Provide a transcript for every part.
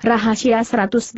Rahasia 180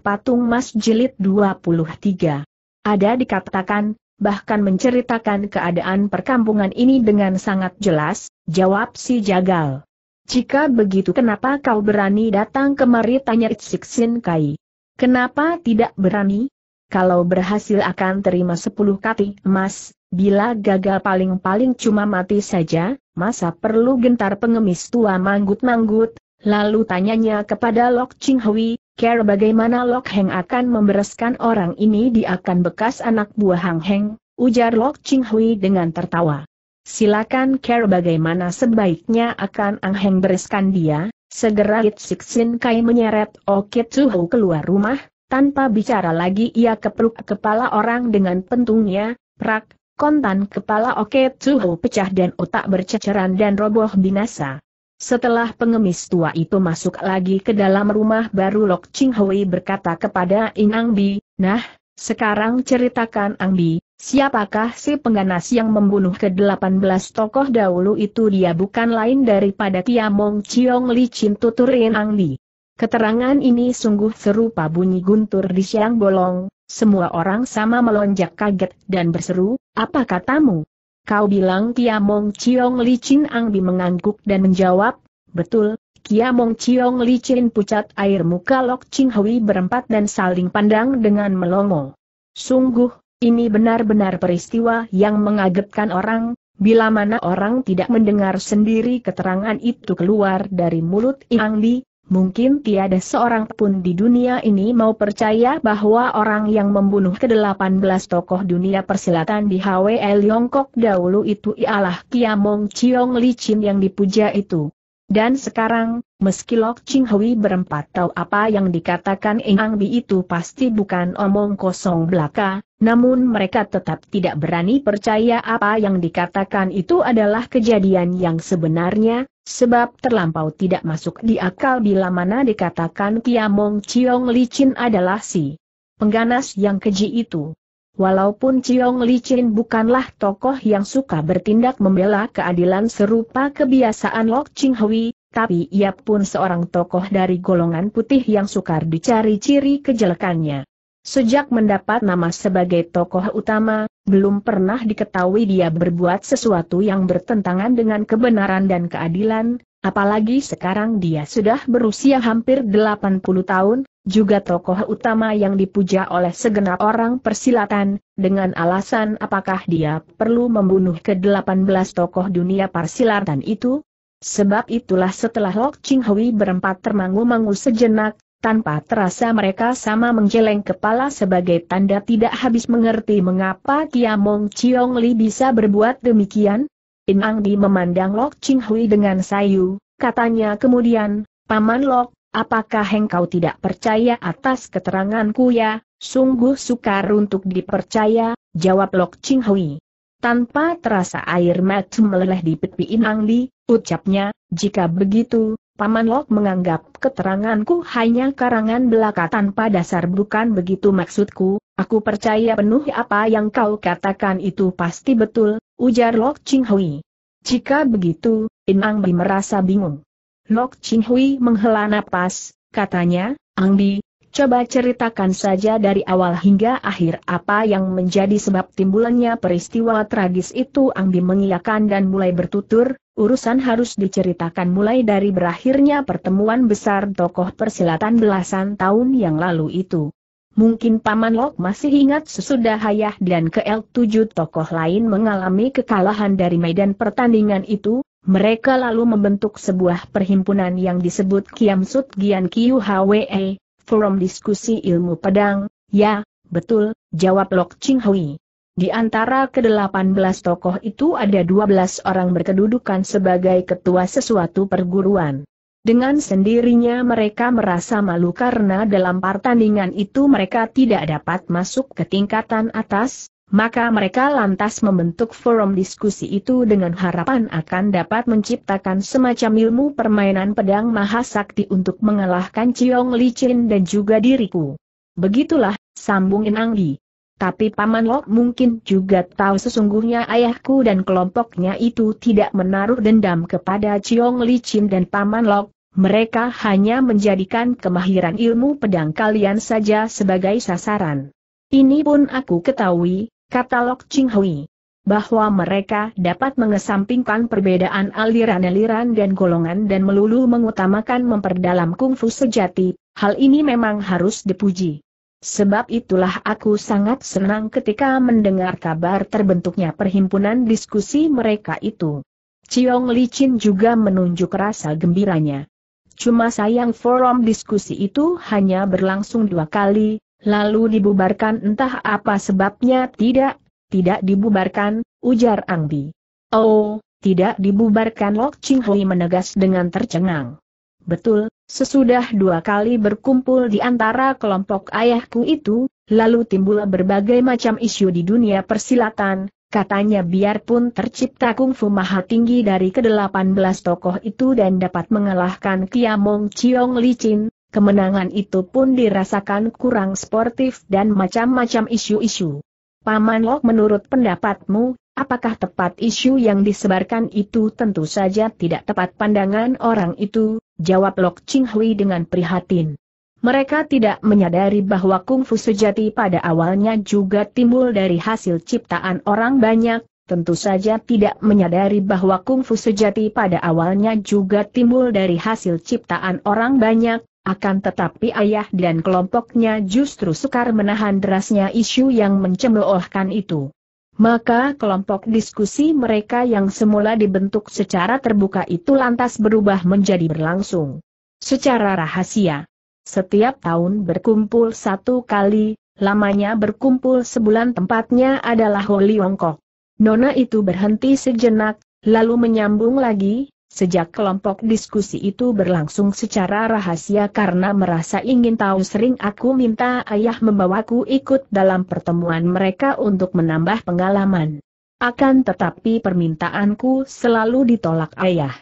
Patung Mas Jilid 23. Ada dikatakan, bahkan menceritakan keadaan perkampungan ini dengan sangat jelas, jawab si Jagal. Jika begitu kenapa kau berani datang kemari tanya Itsiksin Kai? Kenapa tidak berani? Kalau berhasil akan terima 10 kati emas, bila gagal paling-paling cuma mati saja, masa perlu gentar pengemis tua manggut-manggut, Lalu tanyanya kepada Lok Ching Hui, Care bagaimana Lok Heng akan membereskan orang ini dia akan bekas anak buah Hang Heng, ujar Lok Ching Hui dengan tertawa. Silakan Care bagaimana sebaiknya akan Ang Heng bereskan dia, segera It Sin Kai menyeret Okit oh Hu keluar rumah, tanpa bicara lagi ia kepruk kepala orang dengan pentungnya, prak, kontan kepala Okit oh Hu pecah dan otak berceceran dan roboh binasa. Setelah pengemis tua itu masuk lagi ke dalam rumah baru Lok Ching Hui berkata kepada In Ang Bi, Nah, sekarang ceritakan Ang Bi, siapakah si pengganas yang membunuh ke-18 tokoh dahulu itu dia bukan lain daripada Tiamong Chiong Li Chin Tutur In Ang Bi. Keterangan ini sungguh serupa bunyi guntur di siang bolong, semua orang sama melonjak kaget dan berseru, apa katamu? Kau bilang Kiamong Chiong Li Licin Angbi mengangguk dan menjawab, betul, Kiamong Chiong Li Chin pucat air muka Lok Ching Hui berempat dan saling pandang dengan melongo. Sungguh, ini benar-benar peristiwa yang mengagetkan orang, bila mana orang tidak mendengar sendiri keterangan itu keluar dari mulut Ang Li, Mungkin tiada seorang pun di dunia ini mau percaya bahwa orang yang membunuh ke-18 tokoh dunia persilatan di HWL Yongkok dahulu itu ialah Kiamong Chiong Licin yang dipuja itu. Dan sekarang, meski Lok Ching Hui berempat tahu apa yang dikatakan Ang Bi itu pasti bukan omong kosong belaka, namun mereka tetap tidak berani percaya apa yang dikatakan itu adalah kejadian yang sebenarnya, Sebab terlampau tidak masuk di akal bila mana dikatakan Kiamong Chiong Licin adalah si pengganas yang keji itu. Walaupun Chiong Licin bukanlah tokoh yang suka bertindak membela keadilan serupa kebiasaan Lok Ching Hui, tapi ia pun seorang tokoh dari golongan putih yang sukar dicari ciri kejelekannya. Sejak mendapat nama sebagai tokoh utama, belum pernah diketahui dia berbuat sesuatu yang bertentangan dengan kebenaran dan keadilan, apalagi sekarang dia sudah berusia hampir 80 tahun, juga tokoh utama yang dipuja oleh segenap orang persilatan, dengan alasan apakah dia perlu membunuh ke-18 tokoh dunia persilatan itu? Sebab itulah setelah Lok Ching Hui berempat termangu-mangu sejenak, tanpa terasa mereka sama menjeleng kepala sebagai tanda tidak habis mengerti mengapa Kiamong Chiong Li bisa berbuat demikian. Inang Di memandang Lok Ching Hui dengan sayu, katanya kemudian, Paman Lok, apakah engkau tidak percaya atas keteranganku ya? Sungguh sukar untuk dipercaya, jawab Lok Ching Hui. Tanpa terasa air mata meleleh di pipi Inang Li, ucapnya, jika begitu, Paman Lok menganggap keteranganku hanya karangan belaka tanpa dasar bukan begitu maksudku, aku percaya penuh apa yang kau katakan itu pasti betul, ujar Lok Ching Hui. Jika begitu, Inang Bi merasa bingung. Lok Ching Hui menghela napas, katanya, Ang Bi. Coba ceritakan saja dari awal hingga akhir apa yang menjadi sebab timbulannya peristiwa tragis itu Anggi mengiyakan dan mulai bertutur, urusan harus diceritakan mulai dari berakhirnya pertemuan besar tokoh persilatan belasan tahun yang lalu itu. Mungkin Paman Lok masih ingat sesudah Hayah dan KL7 tokoh lain mengalami kekalahan dari medan pertandingan itu, mereka lalu membentuk sebuah perhimpunan yang disebut Kiamsut Gian Kiu Hwe, forum diskusi ilmu pedang, ya, betul, jawab Lok Ching Hui. Di antara ke-18 tokoh itu ada 12 orang berkedudukan sebagai ketua sesuatu perguruan. Dengan sendirinya mereka merasa malu karena dalam pertandingan itu mereka tidak dapat masuk ke tingkatan atas, maka mereka lantas membentuk forum diskusi itu dengan harapan akan dapat menciptakan semacam ilmu permainan pedang mahasakti untuk mengalahkan Ciong Licin dan juga diriku. Begitulah, sambung Inang Di. Tapi Paman Lok mungkin juga tahu sesungguhnya ayahku dan kelompoknya itu tidak menaruh dendam kepada Ciong Licin dan Paman Lok, mereka hanya menjadikan kemahiran ilmu pedang kalian saja sebagai sasaran. Ini pun aku ketahui, kata Lok Ching Hui. Bahwa mereka dapat mengesampingkan perbedaan aliran-aliran dan golongan dan melulu mengutamakan memperdalam kungfu sejati, hal ini memang harus dipuji. Sebab itulah aku sangat senang ketika mendengar kabar terbentuknya perhimpunan diskusi mereka itu. Ciong Licin juga menunjuk rasa gembiranya. Cuma sayang forum diskusi itu hanya berlangsung dua kali, lalu dibubarkan entah apa sebabnya tidak, tidak dibubarkan, ujar Angbi. Oh, tidak dibubarkan Lok Ching Hui menegas dengan tercengang. Betul, sesudah dua kali berkumpul di antara kelompok ayahku itu, lalu timbul berbagai macam isu di dunia persilatan, Katanya biarpun tercipta kungfu maha tinggi dari ke-18 tokoh itu dan dapat mengalahkan Kiamong Chiong Licin, kemenangan itu pun dirasakan kurang sportif dan macam-macam isu-isu. Paman Lok menurut pendapatmu, apakah tepat isu yang disebarkan itu tentu saja tidak tepat pandangan orang itu, jawab Lok Ching Hui dengan prihatin. Mereka tidak menyadari bahwa kungfu sejati pada awalnya juga timbul dari hasil ciptaan orang banyak, tentu saja tidak menyadari bahwa kungfu sejati pada awalnya juga timbul dari hasil ciptaan orang banyak, akan tetapi ayah dan kelompoknya justru sukar menahan derasnya isu yang mencemoohkan itu. Maka kelompok diskusi mereka yang semula dibentuk secara terbuka itu lantas berubah menjadi berlangsung. Secara rahasia. Setiap tahun berkumpul satu kali, lamanya berkumpul sebulan tempatnya adalah Holy Wongkok. Nona itu berhenti sejenak, lalu menyambung lagi, Sejak kelompok diskusi itu berlangsung secara rahasia karena merasa ingin tahu sering aku minta ayah membawaku ikut dalam pertemuan mereka untuk menambah pengalaman. Akan tetapi permintaanku selalu ditolak ayah.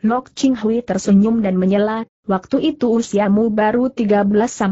Nok Ching Hui tersenyum dan menyela, waktu itu usiamu baru 13-14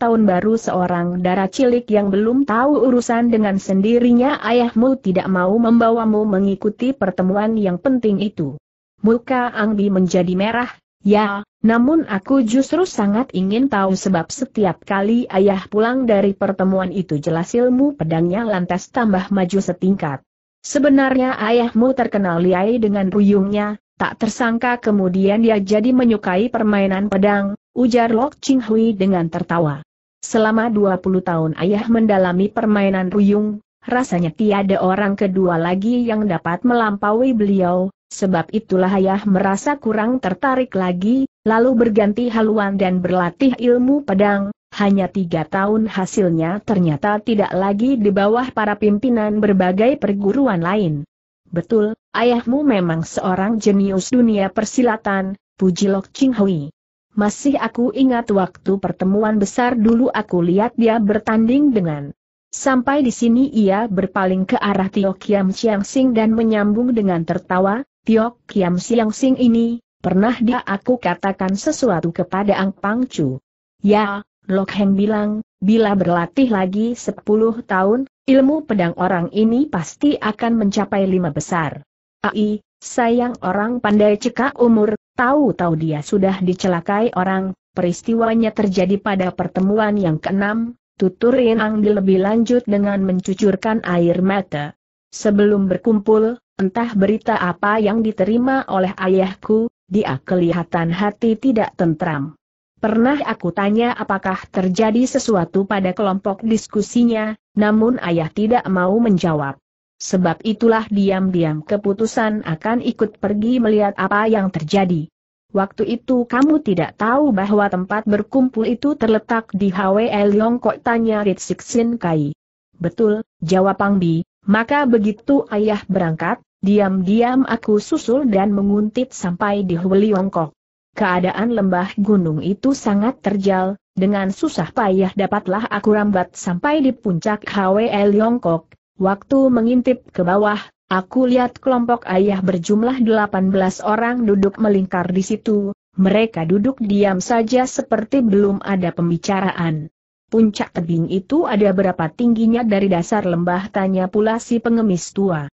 tahun baru seorang darah cilik yang belum tahu urusan dengan sendirinya ayahmu tidak mau membawamu mengikuti pertemuan yang penting itu. Muka Bi menjadi merah, ya, namun aku justru sangat ingin tahu sebab setiap kali ayah pulang dari pertemuan itu jelas ilmu pedangnya lantas tambah maju setingkat. Sebenarnya ayahmu terkenal liai dengan ruyungnya, tak tersangka kemudian dia jadi menyukai permainan pedang, ujar Lok Ching Hui dengan tertawa. Selama 20 tahun ayah mendalami permainan ruyung, rasanya tiada orang kedua lagi yang dapat melampaui beliau, sebab itulah ayah merasa kurang tertarik lagi, lalu berganti haluan dan berlatih ilmu pedang, hanya tiga tahun hasilnya ternyata tidak lagi di bawah para pimpinan berbagai perguruan lain. Betul, ayahmu memang seorang jenius dunia persilatan, puji Lok Ching Hui. Masih aku ingat waktu pertemuan besar dulu aku lihat dia bertanding dengan Sampai di sini ia berpaling ke arah Tio Kiam Siang Sing dan menyambung dengan tertawa, Tio Kiam Siang Sing ini, pernah dia aku katakan sesuatu kepada Ang Pang Chu. Ya, Lok Heng bilang, bila berlatih lagi 10 tahun, ilmu pedang orang ini pasti akan mencapai lima besar. Ai, sayang orang pandai cekak umur, tahu-tahu dia sudah dicelakai orang, peristiwanya terjadi pada pertemuan yang keenam, Tutur Anggi lebih lanjut dengan mencucurkan air mata. Sebelum berkumpul, entah berita apa yang diterima oleh ayahku, dia kelihatan hati tidak tentram. Pernah aku tanya apakah terjadi sesuatu pada kelompok diskusinya, namun ayah tidak mau menjawab. Sebab itulah diam-diam keputusan akan ikut pergi melihat apa yang terjadi. Waktu itu kamu tidak tahu bahwa tempat berkumpul itu terletak di HWL Yongkok tanya Ritsik Sin Kai. Betul, jawab Pang Bi, maka begitu ayah berangkat, diam-diam aku susul dan menguntit sampai di Hweli Yongkok. Keadaan lembah gunung itu sangat terjal, dengan susah payah dapatlah aku rambat sampai di puncak HWL Yongkok. Waktu mengintip ke bawah, Aku lihat kelompok ayah berjumlah 18 orang duduk melingkar di situ, mereka duduk diam saja seperti belum ada pembicaraan. Puncak tebing itu ada berapa tingginya dari dasar lembah tanya pula si pengemis tua.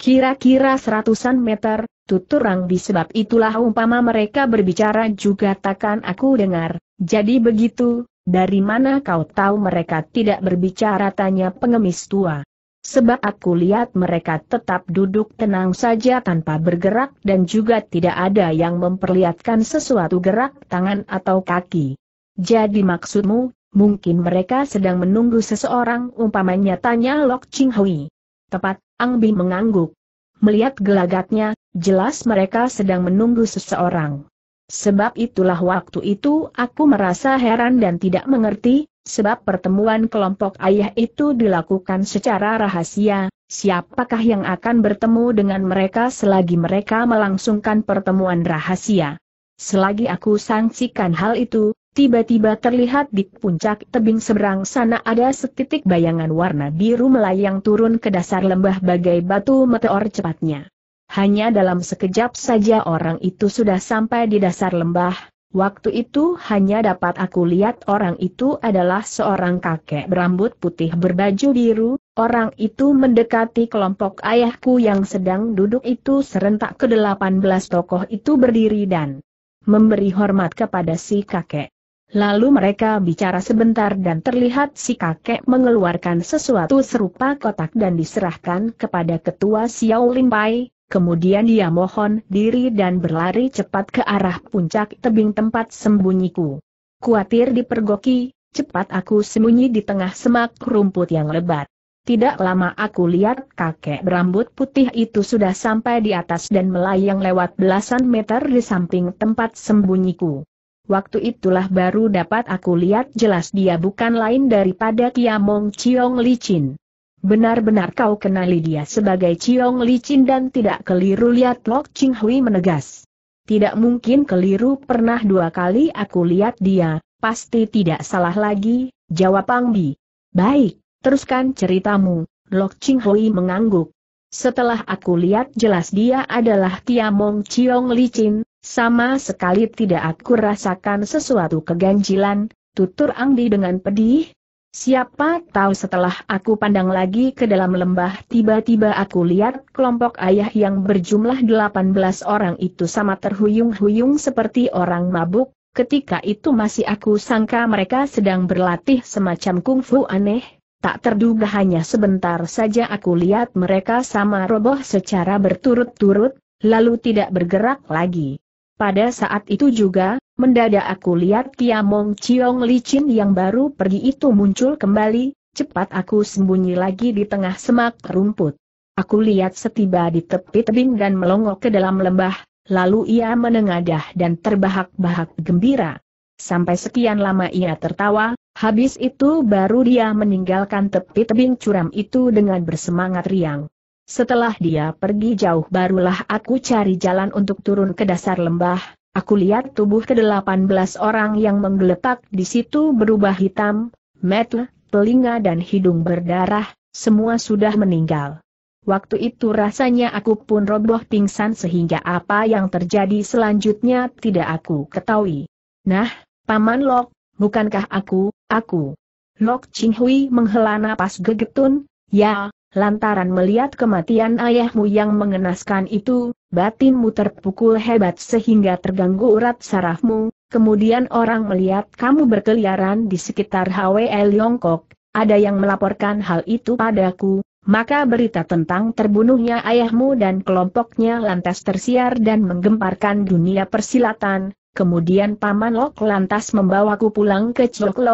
Kira-kira seratusan meter, tutur Rangbi sebab itulah umpama mereka berbicara juga takkan aku dengar, jadi begitu, dari mana kau tahu mereka tidak berbicara tanya pengemis tua. Sebab aku lihat mereka tetap duduk tenang saja tanpa bergerak dan juga tidak ada yang memperlihatkan sesuatu gerak tangan atau kaki. Jadi maksudmu, mungkin mereka sedang menunggu seseorang umpamanya tanya Lok Ching Hui. Tepat, Ang Bi mengangguk. Melihat gelagatnya, jelas mereka sedang menunggu seseorang. Sebab itulah waktu itu aku merasa heran dan tidak mengerti, Sebab pertemuan kelompok ayah itu dilakukan secara rahasia, siapakah yang akan bertemu dengan mereka selagi mereka melangsungkan pertemuan rahasia. Selagi aku sangsikan hal itu, tiba-tiba terlihat di puncak tebing seberang sana ada setitik bayangan warna biru melayang turun ke dasar lembah bagai batu meteor cepatnya. Hanya dalam sekejap saja orang itu sudah sampai di dasar lembah, Waktu itu hanya dapat aku lihat orang itu adalah seorang kakek berambut putih berbaju biru, orang itu mendekati kelompok ayahku yang sedang duduk itu serentak ke-18 tokoh itu berdiri dan memberi hormat kepada si kakek. Lalu mereka bicara sebentar dan terlihat si kakek mengeluarkan sesuatu serupa kotak dan diserahkan kepada ketua Xiao Limpai, Kemudian dia mohon diri dan berlari cepat ke arah puncak tebing tempat sembunyiku. Kuatir dipergoki, cepat aku sembunyi di tengah semak rumput yang lebat. Tidak lama aku lihat kakek berambut putih itu sudah sampai di atas dan melayang lewat belasan meter di samping tempat sembunyiku. Waktu itulah baru dapat aku lihat jelas dia bukan lain daripada Kiamong Chiong Licin. Benar-benar kau kenali dia sebagai Ciong Licin dan tidak keliru lihat Lok Ching Hui menegas. Tidak mungkin keliru pernah dua kali aku lihat dia, pasti tidak salah lagi, jawab Pang Bi. Baik, teruskan ceritamu, Lok Ching Hui mengangguk. Setelah aku lihat jelas dia adalah Tiamong Ciong Licin, sama sekali tidak aku rasakan sesuatu keganjilan, tutur Ang Angdi dengan pedih, Siapa tahu setelah aku pandang lagi ke dalam lembah tiba-tiba aku lihat kelompok ayah yang berjumlah 18 orang itu sama terhuyung-huyung seperti orang mabuk, ketika itu masih aku sangka mereka sedang berlatih semacam kungfu aneh, tak terduga hanya sebentar saja aku lihat mereka sama roboh secara berturut-turut, lalu tidak bergerak lagi. Pada saat itu juga, Mendadak aku lihat Kiamong Chiong licin yang baru pergi itu muncul kembali, cepat aku sembunyi lagi di tengah semak rumput. Aku lihat setiba di tepi tebing dan melongok ke dalam lembah, lalu ia menengadah dan terbahak-bahak gembira. Sampai sekian lama ia tertawa, habis itu baru dia meninggalkan tepi tebing curam itu dengan bersemangat riang. Setelah dia pergi jauh barulah aku cari jalan untuk turun ke dasar lembah, Aku lihat tubuh ke-18 orang yang menggeletak di situ berubah hitam, metu, telinga dan hidung berdarah, semua sudah meninggal. Waktu itu rasanya aku pun roboh pingsan sehingga apa yang terjadi selanjutnya tidak aku ketahui. Nah, Paman Lok, bukankah aku, aku? Lok Ching Hui menghela napas gegetun, ya, Lantaran melihat kematian ayahmu yang mengenaskan itu, batinmu terpukul hebat sehingga terganggu urat sarafmu, kemudian orang melihat kamu berkeliaran di sekitar HWL Yongkok, ada yang melaporkan hal itu padaku, maka berita tentang terbunuhnya ayahmu dan kelompoknya lantas tersiar dan menggemparkan dunia persilatan, Kemudian Paman Lok lantas membawaku pulang ke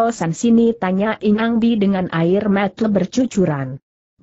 San sini tanya Inang Bi dengan air mata bercucuran.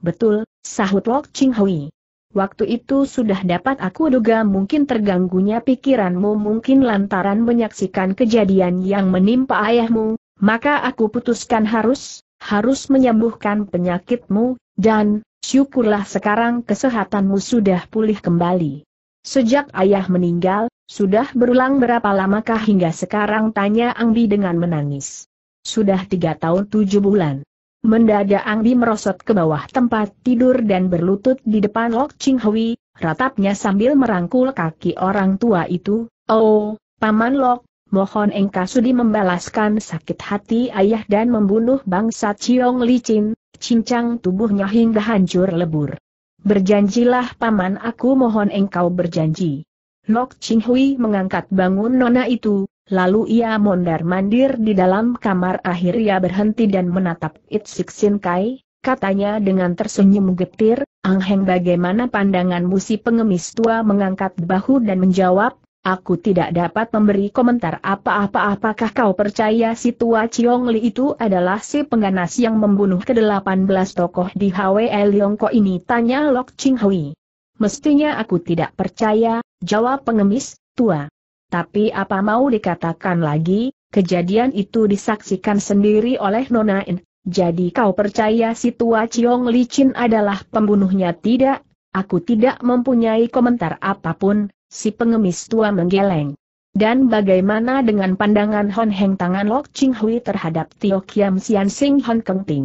Betul, sahut Lok Ching Hui. Waktu itu sudah dapat aku duga mungkin terganggunya pikiranmu mungkin lantaran menyaksikan kejadian yang menimpa ayahmu, maka aku putuskan harus, harus menyembuhkan penyakitmu, dan, syukurlah sekarang kesehatanmu sudah pulih kembali. Sejak ayah meninggal, sudah berulang berapa lamakah hingga sekarang tanya Angbi dengan menangis. Sudah tiga tahun tujuh bulan. Mendadak Ang Bi merosot ke bawah tempat tidur dan berlutut di depan Lok Ching Hui, ratapnya sambil merangkul kaki orang tua itu, Oh, Paman Lok, mohon engkau sudi membalaskan sakit hati ayah dan membunuh bangsa Chiong Licin, cincang tubuhnya hingga hancur lebur. Berjanjilah Paman aku mohon engkau berjanji. Lok Ching Hui mengangkat bangun nona itu, Lalu ia mondar-mandir di dalam kamar Akhirnya berhenti dan menatap Itzik Sin Kai, katanya dengan tersenyum getir, Angheng bagaimana pandangan si pengemis tua mengangkat bahu dan menjawab, aku tidak dapat memberi komentar apa-apa apakah kau percaya si tua Chiong Li itu adalah si pengganas yang membunuh ke-18 tokoh di Hwe Liongko ini tanya Lok Ching Hui. Mestinya aku tidak percaya, jawab pengemis, tua. Tapi apa mau dikatakan lagi, kejadian itu disaksikan sendiri oleh Nona In. Jadi kau percaya si tua Ciong Licin adalah pembunuhnya tidak? Aku tidak mempunyai komentar apapun, si pengemis tua menggeleng. Dan bagaimana dengan pandangan Hon Heng tangan Lok Ching Hui terhadap Tio Kiam Sian Sing Hon Keng Ting?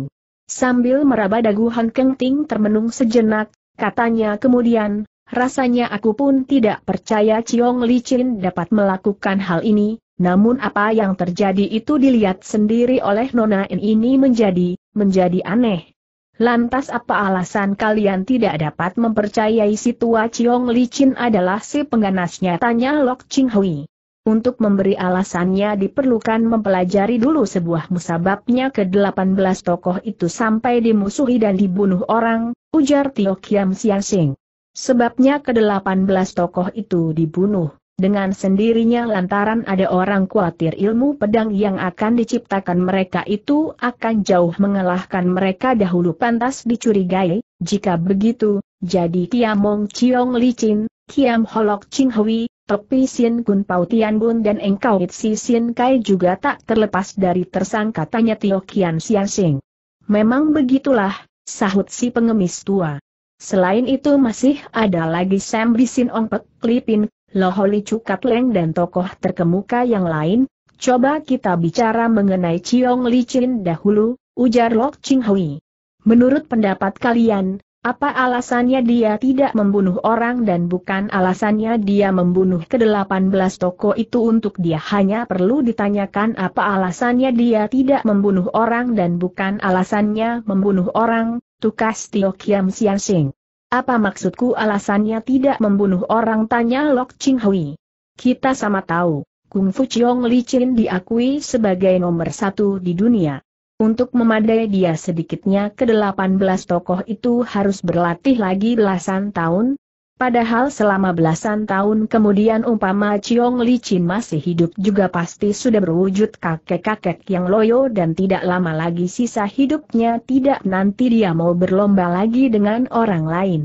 Sambil meraba dagu Hon Keng Ting termenung sejenak, katanya kemudian, Rasanya aku pun tidak percaya Ciong Licin dapat melakukan hal ini, namun apa yang terjadi itu dilihat sendiri oleh Nona In ini menjadi, menjadi aneh. Lantas apa alasan kalian tidak dapat mempercayai si tua Licin adalah si pengganasnya tanya Lok Ching Hui. Untuk memberi alasannya diperlukan mempelajari dulu sebuah musababnya ke-18 tokoh itu sampai dimusuhi dan dibunuh orang, ujar Tio Kiam Sing. Sebabnya ke-18 tokoh itu dibunuh, dengan sendirinya lantaran ada orang khawatir ilmu pedang yang akan diciptakan mereka itu akan jauh mengalahkan mereka dahulu pantas dicurigai, jika begitu, jadi Kiamong Chiong Licin, Kiam Holok Ching Hui, Topi Sin Kun Pau Tian Bun dan Engkau Si Sin Kai juga tak terlepas dari tersangka tanya Tio Kian Sian Sing. Memang begitulah, sahut si pengemis tua. Selain itu masih ada lagi Sam Bisin Ong Pek Klipin, Loholi Cukat Leng dan tokoh terkemuka yang lain, coba kita bicara mengenai Chiong Licin dahulu, ujar Lok Ching Hui. Menurut pendapat kalian, apa alasannya dia tidak membunuh orang dan bukan alasannya dia membunuh ke-18 toko itu untuk dia hanya perlu ditanyakan apa alasannya dia tidak membunuh orang dan bukan alasannya membunuh orang, tukas Tio Kiam Sian Sing. Apa maksudku alasannya tidak membunuh orang tanya Lok Ching Hui. Kita sama tahu, Kung Fu Chiong Li Chin diakui sebagai nomor satu di dunia. Untuk memadai dia sedikitnya ke-18 tokoh itu harus berlatih lagi belasan tahun, Padahal selama belasan tahun kemudian umpama Chiong Licin masih hidup juga pasti sudah berwujud kakek-kakek yang loyo dan tidak lama lagi sisa hidupnya tidak nanti dia mau berlomba lagi dengan orang lain.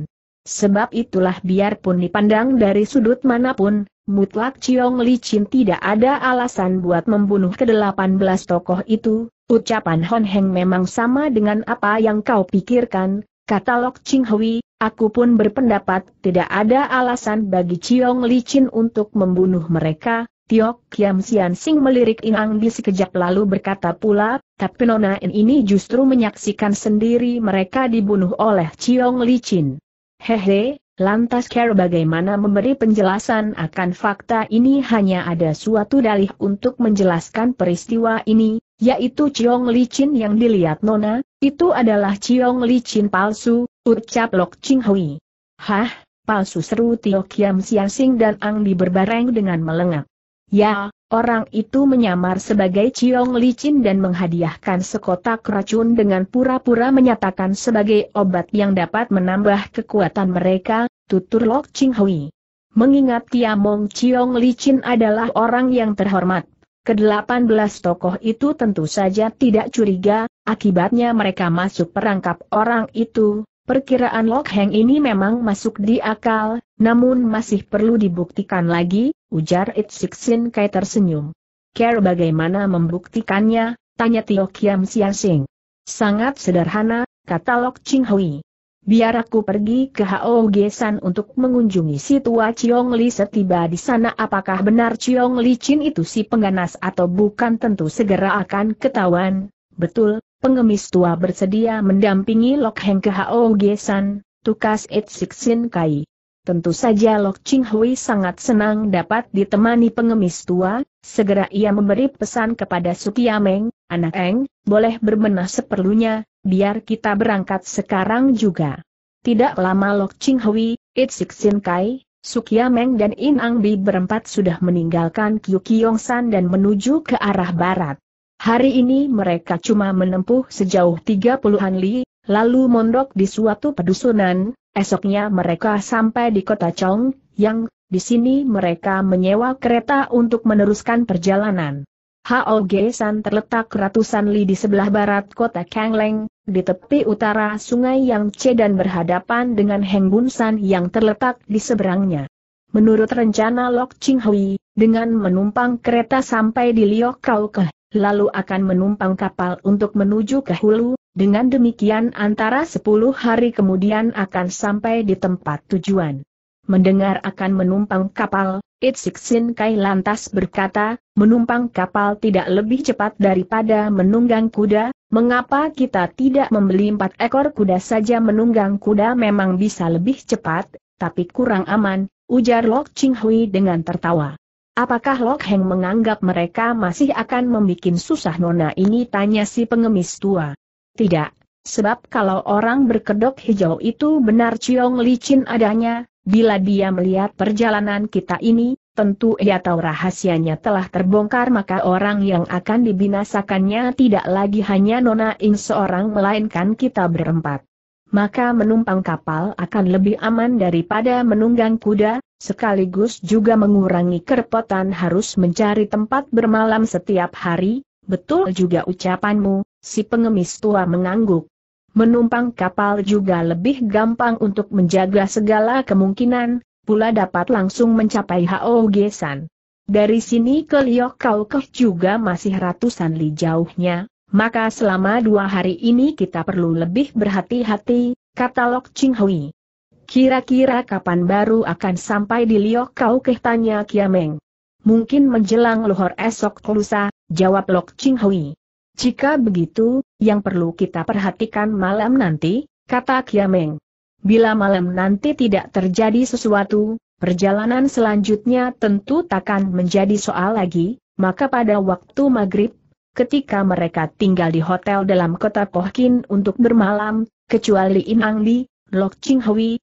Sebab itulah biarpun dipandang dari sudut manapun, mutlak Chiong Licin tidak ada alasan buat membunuh ke-18 tokoh itu, ucapan Hon Heng memang sama dengan apa yang kau pikirkan, Kata Lok Ching Hui, aku pun berpendapat tidak ada alasan bagi Chiong Chin untuk membunuh mereka. Tiok Kiam Sian Sing melirik Inang di sekejap lalu berkata pula, tapi Nona In ini justru menyaksikan sendiri mereka dibunuh oleh Chiong Licin. Hehe, lantas Care bagaimana memberi penjelasan akan fakta ini hanya ada suatu dalih untuk menjelaskan peristiwa ini, yaitu Chiong Chin yang dilihat Nona, itu adalah Ciong Li palsu, ucap Lok Ching Hui. Hah, palsu seru Tio Kiam Siasing dan Ang Di berbareng dengan melengak. Ya, orang itu menyamar sebagai Ciong Li dan menghadiahkan sekotak racun dengan pura-pura menyatakan sebagai obat yang dapat menambah kekuatan mereka, tutur Lok Ching Hui. Mengingat Tiamong Ciong Li Chin adalah orang yang terhormat Kedelapan belas tokoh itu tentu saja tidak curiga, akibatnya mereka masuk perangkap orang itu. Perkiraan Lok Heng ini memang masuk di akal, namun masih perlu dibuktikan lagi, ujar It Sin Kai tersenyum. Care bagaimana membuktikannya, tanya Tio Kiam Siang Sing. Sangat sederhana, kata Lok Ching Hui. Biar aku pergi ke Hao San untuk mengunjungi si tua Chiong Li setiba di sana apakah benar Chiong Li Chin itu si pengganas atau bukan tentu segera akan ketahuan. Betul, pengemis tua bersedia mendampingi Lok Heng ke Hao San, tukas Et Sixin Kai. Tentu saja Lok Ching Hui sangat senang dapat ditemani pengemis tua, segera ia memberi pesan kepada Sukiyameng, Anak Eng, boleh berbenah seperlunya, biar kita berangkat sekarang juga. Tidak lama Lok Ching Hui, Sik Sin Kai, Sukia ya Meng dan In Ang Bi berempat sudah meninggalkan San dan menuju ke arah barat. Hari ini mereka cuma menempuh sejauh 30-an li, lalu mondok di suatu pedusunan, esoknya mereka sampai di kota Chong, yang, di sini mereka menyewa kereta untuk meneruskan perjalanan. Hao San terletak ratusan li di sebelah barat kota Kangleng, di tepi utara sungai yang Che dan berhadapan dengan Hengbun San yang terletak di seberangnya. Menurut rencana Lok Ching Hui, dengan menumpang kereta sampai di Liok Kau Keh, lalu akan menumpang kapal untuk menuju ke Hulu, dengan demikian antara 10 hari kemudian akan sampai di tempat tujuan. Mendengar akan menumpang kapal, Itsiksin Kai lantas berkata, menumpang kapal tidak lebih cepat daripada menunggang kuda, mengapa kita tidak membeli empat ekor kuda saja menunggang kuda memang bisa lebih cepat, tapi kurang aman, ujar Lok Ching Hui dengan tertawa. Apakah Lok Heng menganggap mereka masih akan membuat susah nona ini tanya si pengemis tua. Tidak, sebab kalau orang berkedok hijau itu benar Ciong Licin adanya, Bila dia melihat perjalanan kita ini, tentu ia tahu rahasianya telah terbongkar maka orang yang akan dibinasakannya tidak lagi hanya Nona In seorang melainkan kita berempat. Maka menumpang kapal akan lebih aman daripada menunggang kuda, sekaligus juga mengurangi kerepotan harus mencari tempat bermalam setiap hari, betul juga ucapanmu, si pengemis tua mengangguk. Menumpang kapal juga lebih gampang untuk menjaga segala kemungkinan, pula dapat langsung mencapai Haogesan. Dari sini ke Liok juga masih ratusan li jauhnya, maka selama dua hari ini kita perlu lebih berhati-hati, kata Lok Ching Hui. Kira-kira kapan baru akan sampai di Liok Kaukeh tanya Kiameng. Mungkin menjelang luhur esok lusa, jawab Lok Ching Hui. Jika begitu, yang perlu kita perhatikan malam nanti, kata Kiameng. Bila malam nanti tidak terjadi sesuatu, perjalanan selanjutnya tentu takkan menjadi soal lagi, maka pada waktu maghrib, ketika mereka tinggal di hotel dalam kota Pohkin untuk bermalam, kecuali Inang Li, Lok Ching Hui,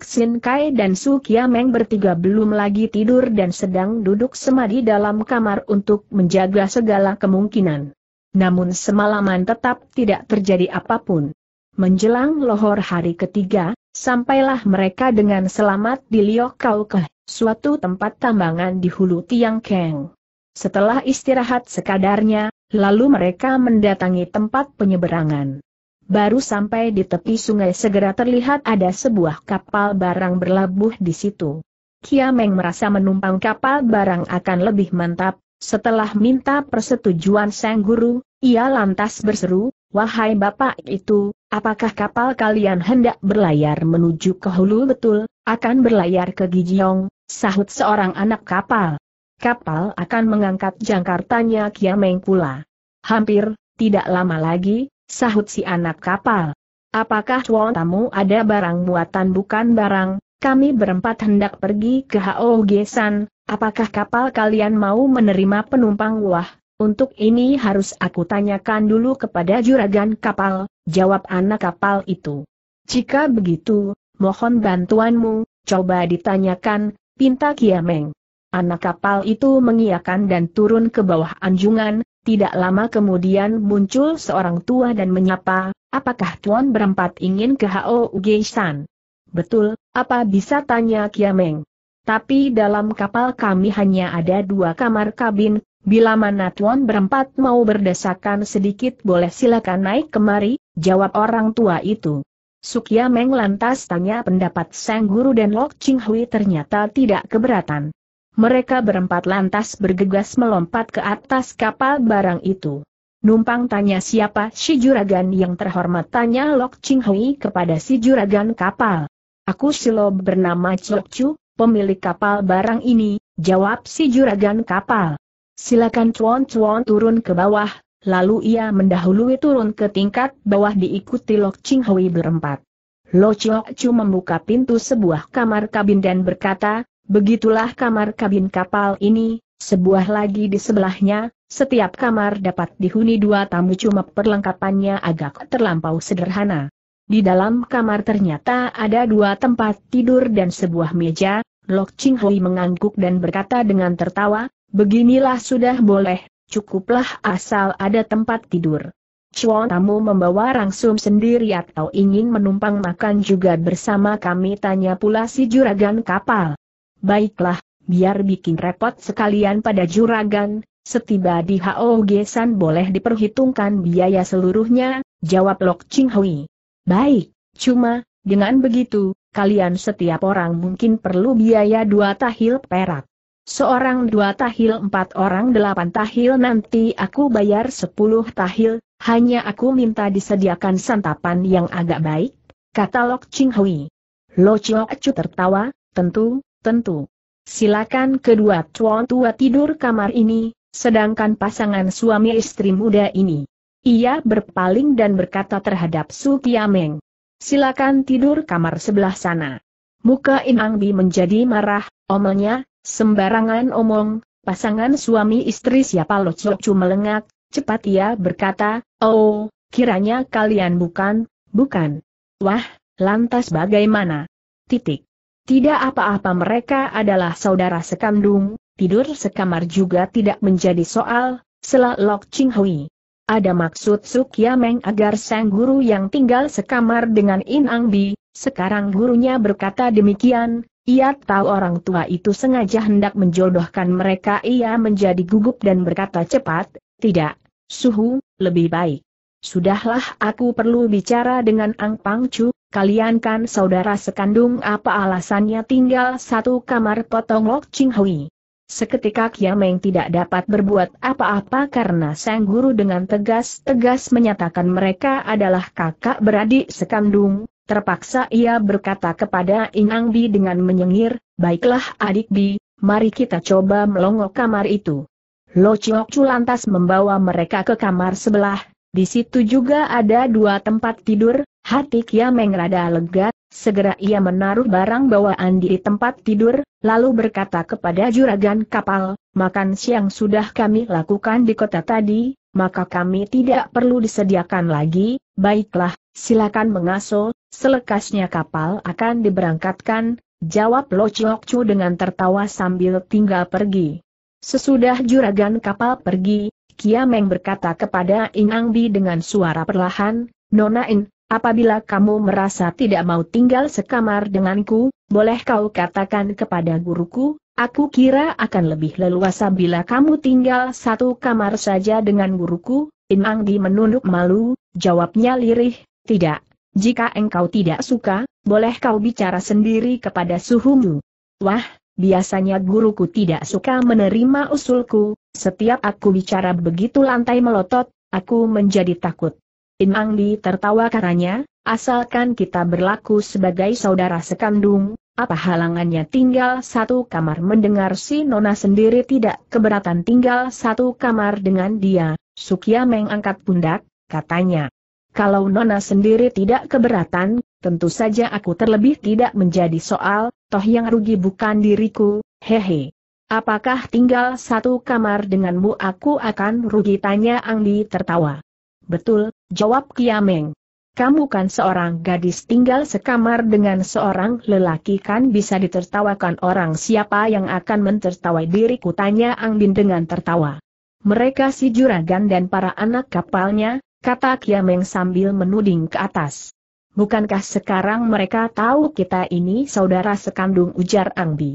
Sin Kai dan Su Kiameng bertiga belum lagi tidur dan sedang duduk semadi dalam kamar untuk menjaga segala kemungkinan. Namun semalaman tetap tidak terjadi apapun. Menjelang lohor hari ketiga, sampailah mereka dengan selamat di Liokaukeh, suatu tempat tambangan di hulu Tiang Keng. Setelah istirahat sekadarnya, lalu mereka mendatangi tempat penyeberangan. Baru sampai di tepi sungai segera terlihat ada sebuah kapal barang berlabuh di situ. Kiameng merasa menumpang kapal barang akan lebih mantap, setelah minta persetujuan sang guru, ia lantas berseru, Wahai bapak itu, apakah kapal kalian hendak berlayar menuju ke hulu betul, akan berlayar ke Gijiong, sahut seorang anak kapal. Kapal akan mengangkat jangkartanya Kiameng pula. Hampir, tidak lama lagi, sahut si anak kapal. Apakah tuan tamu ada barang muatan bukan barang, kami berempat hendak pergi ke Hao San, apakah kapal kalian mau menerima penumpang wah? Untuk ini harus aku tanyakan dulu kepada juragan kapal, jawab anak kapal itu. Jika begitu, mohon bantuanmu, coba ditanyakan, pinta Kiameng. Anak kapal itu mengiakan dan turun ke bawah anjungan, tidak lama kemudian muncul seorang tua dan menyapa, apakah tuan berempat ingin ke Hao San? Betul, apa bisa tanya Kiameng? Tapi dalam kapal kami hanya ada dua kamar kabin, bila mana tuan berempat mau berdesakan sedikit boleh silakan naik kemari, jawab orang tua itu. Sukia Meng lantas tanya pendapat Sang Guru dan Lok Ching Hui ternyata tidak keberatan. Mereka berempat lantas bergegas melompat ke atas kapal barang itu. Numpang tanya siapa si juragan yang terhormat tanya Lok Ching Hui kepada si juragan kapal. Aku Silob bernama Ciokcu, pemilik kapal barang ini, jawab si juragan kapal. Silakan cuan-cuan turun ke bawah, lalu ia mendahului turun ke tingkat bawah diikuti Lok Ching Hui berempat. Lo Ciokcu membuka pintu sebuah kamar kabin dan berkata, begitulah kamar kabin kapal ini, sebuah lagi di sebelahnya, setiap kamar dapat dihuni dua tamu cuma perlengkapannya agak terlampau sederhana. Di dalam kamar ternyata ada dua tempat tidur dan sebuah meja, Lok Ching Hui mengangguk dan berkata dengan tertawa, beginilah sudah boleh, cukuplah asal ada tempat tidur. Chuan, tamu membawa rangsum sendiri atau ingin menumpang makan juga bersama kami tanya pula si juragan kapal. Baiklah, biar bikin repot sekalian pada juragan, setiba di HOG San boleh diperhitungkan biaya seluruhnya, jawab Lok Ching Hui. Baik, cuma, dengan begitu, kalian setiap orang mungkin perlu biaya dua tahil perak. Seorang dua tahil empat orang delapan tahil nanti aku bayar sepuluh tahil, hanya aku minta disediakan santapan yang agak baik, kata Lok Ching Hui. Lo Chio Acu tertawa, tentu, tentu. Silakan kedua tuan tua tidur kamar ini, sedangkan pasangan suami istri muda ini ia berpaling dan berkata terhadap Su Kiameng. Silakan tidur kamar sebelah sana. Muka Im Ang Bi menjadi marah, omelnya, sembarangan omong, pasangan suami istri siapa Lo Chu melengak, cepat ia berkata, oh, kiranya kalian bukan, bukan. Wah, lantas bagaimana? Titik. Tidak apa-apa mereka adalah saudara sekandung, tidur sekamar juga tidak menjadi soal, selak Lok Ching Hui. Ada maksud Sukiameng agar sang guru yang tinggal sekamar dengan Inang Bi, sekarang gurunya berkata demikian, ia tahu orang tua itu sengaja hendak menjodohkan mereka ia menjadi gugup dan berkata cepat, tidak, suhu, lebih baik. Sudahlah aku perlu bicara dengan Ang Pangcu, kalian kan saudara sekandung apa alasannya tinggal satu kamar potong Lok Ching Hui. Seketika Kiameng tidak dapat berbuat apa-apa karena sang guru dengan tegas-tegas menyatakan mereka adalah kakak beradik sekandung, terpaksa ia berkata kepada Inang Bi dengan menyengir, baiklah adik Bi, mari kita coba melongok kamar itu. Lo Chiok Chu lantas membawa mereka ke kamar sebelah, di situ juga ada dua tempat tidur, Hati Kia Meng rada lega, segera ia menaruh barang bawaan di tempat tidur, lalu berkata kepada juragan kapal, makan siang sudah kami lakukan di kota tadi, maka kami tidak perlu disediakan lagi, baiklah, silakan mengaso, selekasnya kapal akan diberangkatkan, jawab Lo Chiok Chu dengan tertawa sambil tinggal pergi. Sesudah juragan kapal pergi, Kia Meng berkata kepada Inang Bi dengan suara perlahan, Nona In, apabila kamu merasa tidak mau tinggal sekamar denganku, boleh kau katakan kepada guruku, aku kira akan lebih leluasa bila kamu tinggal satu kamar saja dengan guruku, Inangdi Di menunduk malu, jawabnya lirih, tidak, jika engkau tidak suka, boleh kau bicara sendiri kepada suhumu. Wah, biasanya guruku tidak suka menerima usulku, setiap aku bicara begitu lantai melotot, aku menjadi takut. Imang tertawa karanya, asalkan kita berlaku sebagai saudara sekandung, apa halangannya tinggal satu kamar mendengar si Nona sendiri tidak keberatan tinggal satu kamar dengan dia, Sukia mengangkat pundak, katanya. Kalau Nona sendiri tidak keberatan, tentu saja aku terlebih tidak menjadi soal, toh yang rugi bukan diriku, hehe. Apakah tinggal satu kamar denganmu aku akan rugi tanya Angdi tertawa. Betul, jawab Kiameng. Kamu kan seorang gadis tinggal sekamar dengan seorang lelaki kan bisa ditertawakan orang siapa yang akan mentertawai diriku tanya Bin dengan tertawa. Mereka si juragan dan para anak kapalnya, kata Kiameng sambil menuding ke atas. Bukankah sekarang mereka tahu kita ini saudara sekandung ujar Ang Angbi.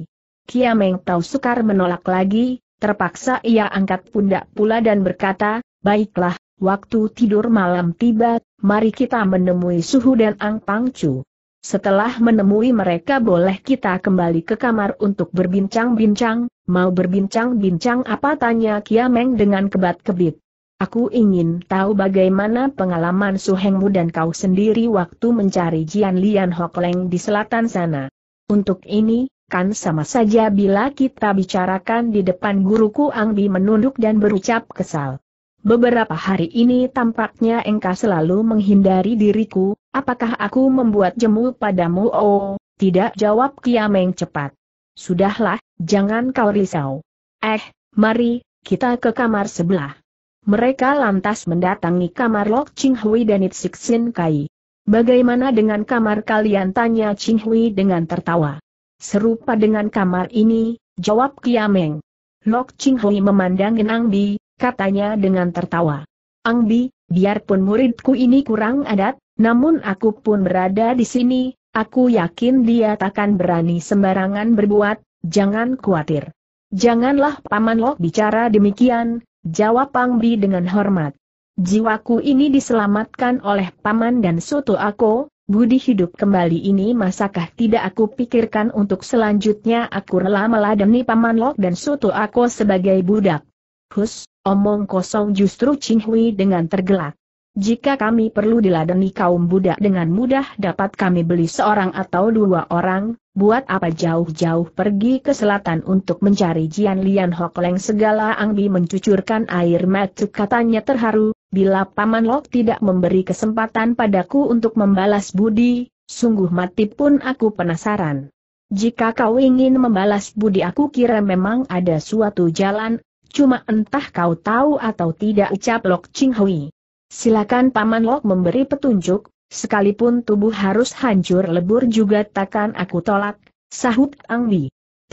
Kiameng tahu sukar menolak lagi, terpaksa ia angkat pundak pula dan berkata, Baiklah, Waktu tidur malam tiba, mari kita menemui Suhu dan Ang Pangcu. Setelah menemui mereka boleh kita kembali ke kamar untuk berbincang-bincang, mau berbincang-bincang apa tanya Kiameng dengan kebat-kebit. Aku ingin tahu bagaimana pengalaman Su Hengmu dan kau sendiri waktu mencari Jian Lian Hokleng di selatan sana. Untuk ini, kan sama saja bila kita bicarakan di depan guruku Ang Bi menunduk dan berucap kesal. Beberapa hari ini tampaknya engkau selalu menghindari diriku, apakah aku membuat jemu padamu? Oh, tidak jawab Kiameng cepat. Sudahlah, jangan kau risau. Eh, mari, kita ke kamar sebelah. Mereka lantas mendatangi kamar Lok Ching Hui dan Itzik Sin Kai. Bagaimana dengan kamar kalian? Tanya Ching Hui dengan tertawa. Serupa dengan kamar ini, jawab Kiameng. Lok Ching Hui memandang Inang Bi, katanya dengan tertawa. Angbi, biarpun muridku ini kurang adat, namun aku pun berada di sini, aku yakin dia takkan berani sembarangan berbuat, jangan khawatir. Janganlah Paman Lok bicara demikian, jawab Angbi dengan hormat. Jiwaku ini diselamatkan oleh Paman dan Soto Ako, budi hidup kembali ini masakah tidak aku pikirkan untuk selanjutnya aku rela meladeni Paman Lok dan Soto Ako sebagai budak. Hus, Omong kosong justru Ching Hui dengan tergelak. Jika kami perlu diladeni kaum budak dengan mudah dapat kami beli seorang atau dua orang, buat apa jauh-jauh pergi ke selatan untuk mencari Jian Lian Hok Leng segala Angbi mencucurkan air mata katanya terharu, bila Paman Lok tidak memberi kesempatan padaku untuk membalas budi, sungguh mati pun aku penasaran. Jika kau ingin membalas budi aku kira memang ada suatu jalan, Cuma entah kau tahu atau tidak ucap Lok Ching Hui. Silakan Paman Lok memberi petunjuk, sekalipun tubuh harus hancur lebur juga takkan aku tolak, sahut Ang Wi.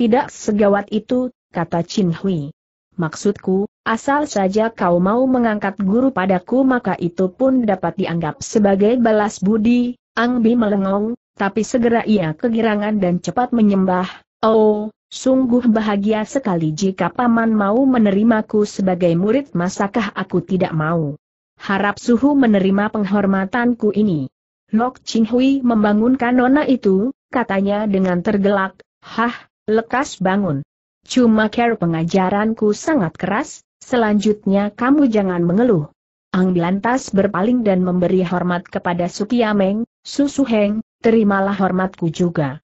Tidak segawat itu, kata Chin Hui. Maksudku, asal saja kau mau mengangkat guru padaku maka itu pun dapat dianggap sebagai balas budi, Ang Bi melengong, tapi segera ia kegirangan dan cepat menyembah, Oh, sungguh bahagia sekali jika Paman mau menerimaku sebagai murid masakah aku tidak mau. Harap Suhu menerima penghormatanku ini. Lok Ching Hui membangunkan nona itu, katanya dengan tergelak, Hah, lekas bangun. Cuma care pengajaranku sangat keras, selanjutnya kamu jangan mengeluh. Ang lantas berpaling dan memberi hormat kepada Sukiameng, Susuheng, terimalah hormatku juga.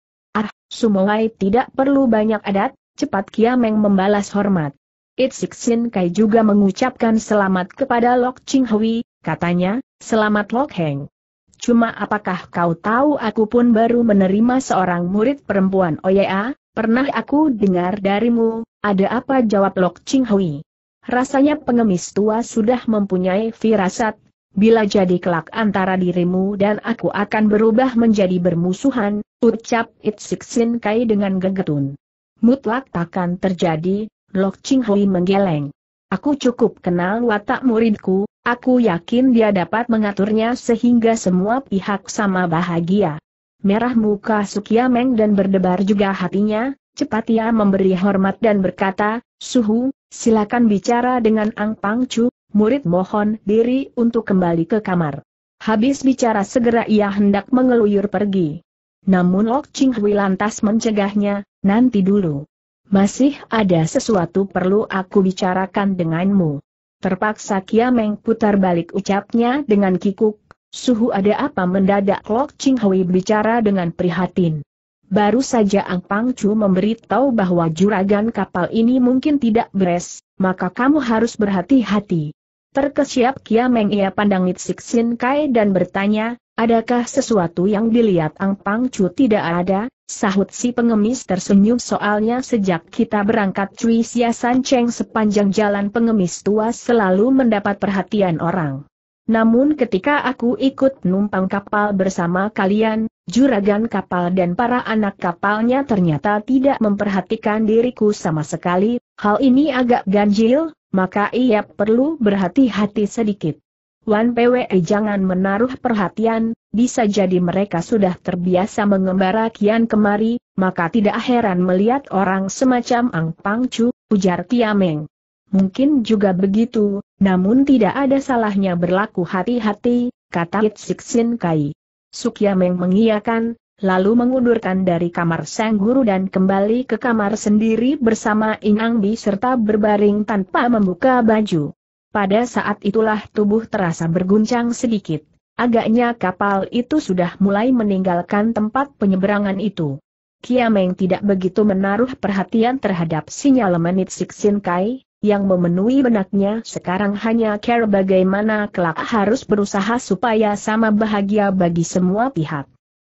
Sumoai tidak perlu banyak adat, cepat Kiameng membalas hormat. Itsiksin Kai juga mengucapkan selamat kepada Lok Ching Hui, katanya, selamat Lok Heng. Cuma apakah kau tahu aku pun baru menerima seorang murid perempuan Oya, pernah aku dengar darimu, ada apa jawab Lok Ching Hui. Rasanya pengemis tua sudah mempunyai firasat, Bila jadi kelak antara dirimu dan aku akan berubah menjadi bermusuhan, ucap Itsiksin Kai dengan gegetun. Mutlak takkan terjadi, Lok Ching Hui menggeleng. Aku cukup kenal watak muridku, aku yakin dia dapat mengaturnya sehingga semua pihak sama bahagia. Merah muka Meng dan berdebar juga hatinya, cepat ia memberi hormat dan berkata, Suhu, silakan bicara dengan Ang Pang Chu murid mohon diri untuk kembali ke kamar. Habis bicara segera ia hendak mengeluyur pergi. Namun Lok Ching Hui lantas mencegahnya, nanti dulu. Masih ada sesuatu perlu aku bicarakan denganmu. Terpaksa Kiameng putar balik ucapnya dengan kikuk, suhu ada apa mendadak Lok Ching Hui bicara dengan prihatin. Baru saja Ang Pang Chu memberitahu bahwa juragan kapal ini mungkin tidak beres, maka kamu harus berhati-hati. Terkesiap Kia Meng ia pandangit Siksin Kai dan bertanya, adakah sesuatu yang dilihat Ang Pang Chu tidak ada? Sahut si pengemis tersenyum soalnya sejak kita berangkat Cui Sia San Cheng sepanjang jalan pengemis tua selalu mendapat perhatian orang. Namun ketika aku ikut numpang kapal bersama kalian, juragan kapal dan para anak kapalnya ternyata tidak memperhatikan diriku sama sekali, hal ini agak ganjil, maka ia perlu berhati-hati sedikit. Wan PWE eh, jangan menaruh perhatian, bisa jadi mereka sudah terbiasa mengembara kian kemari, maka tidak heran melihat orang semacam Ang Pangcu, ujar Tiameng. Mungkin juga begitu, namun tidak ada salahnya berlaku hati-hati, kata Siksin Kai. Sukiameng mengiyakan, lalu mengundurkan dari kamar sang guru dan kembali ke kamar sendiri bersama Inang Bi serta berbaring tanpa membuka baju. Pada saat itulah tubuh terasa berguncang sedikit. Agaknya kapal itu sudah mulai meninggalkan tempat penyeberangan itu. Kiameng tidak begitu menaruh perhatian terhadap sinyal menit Siksin Kai, yang memenuhi benaknya sekarang hanya care bagaimana kelak harus berusaha supaya sama bahagia bagi semua pihak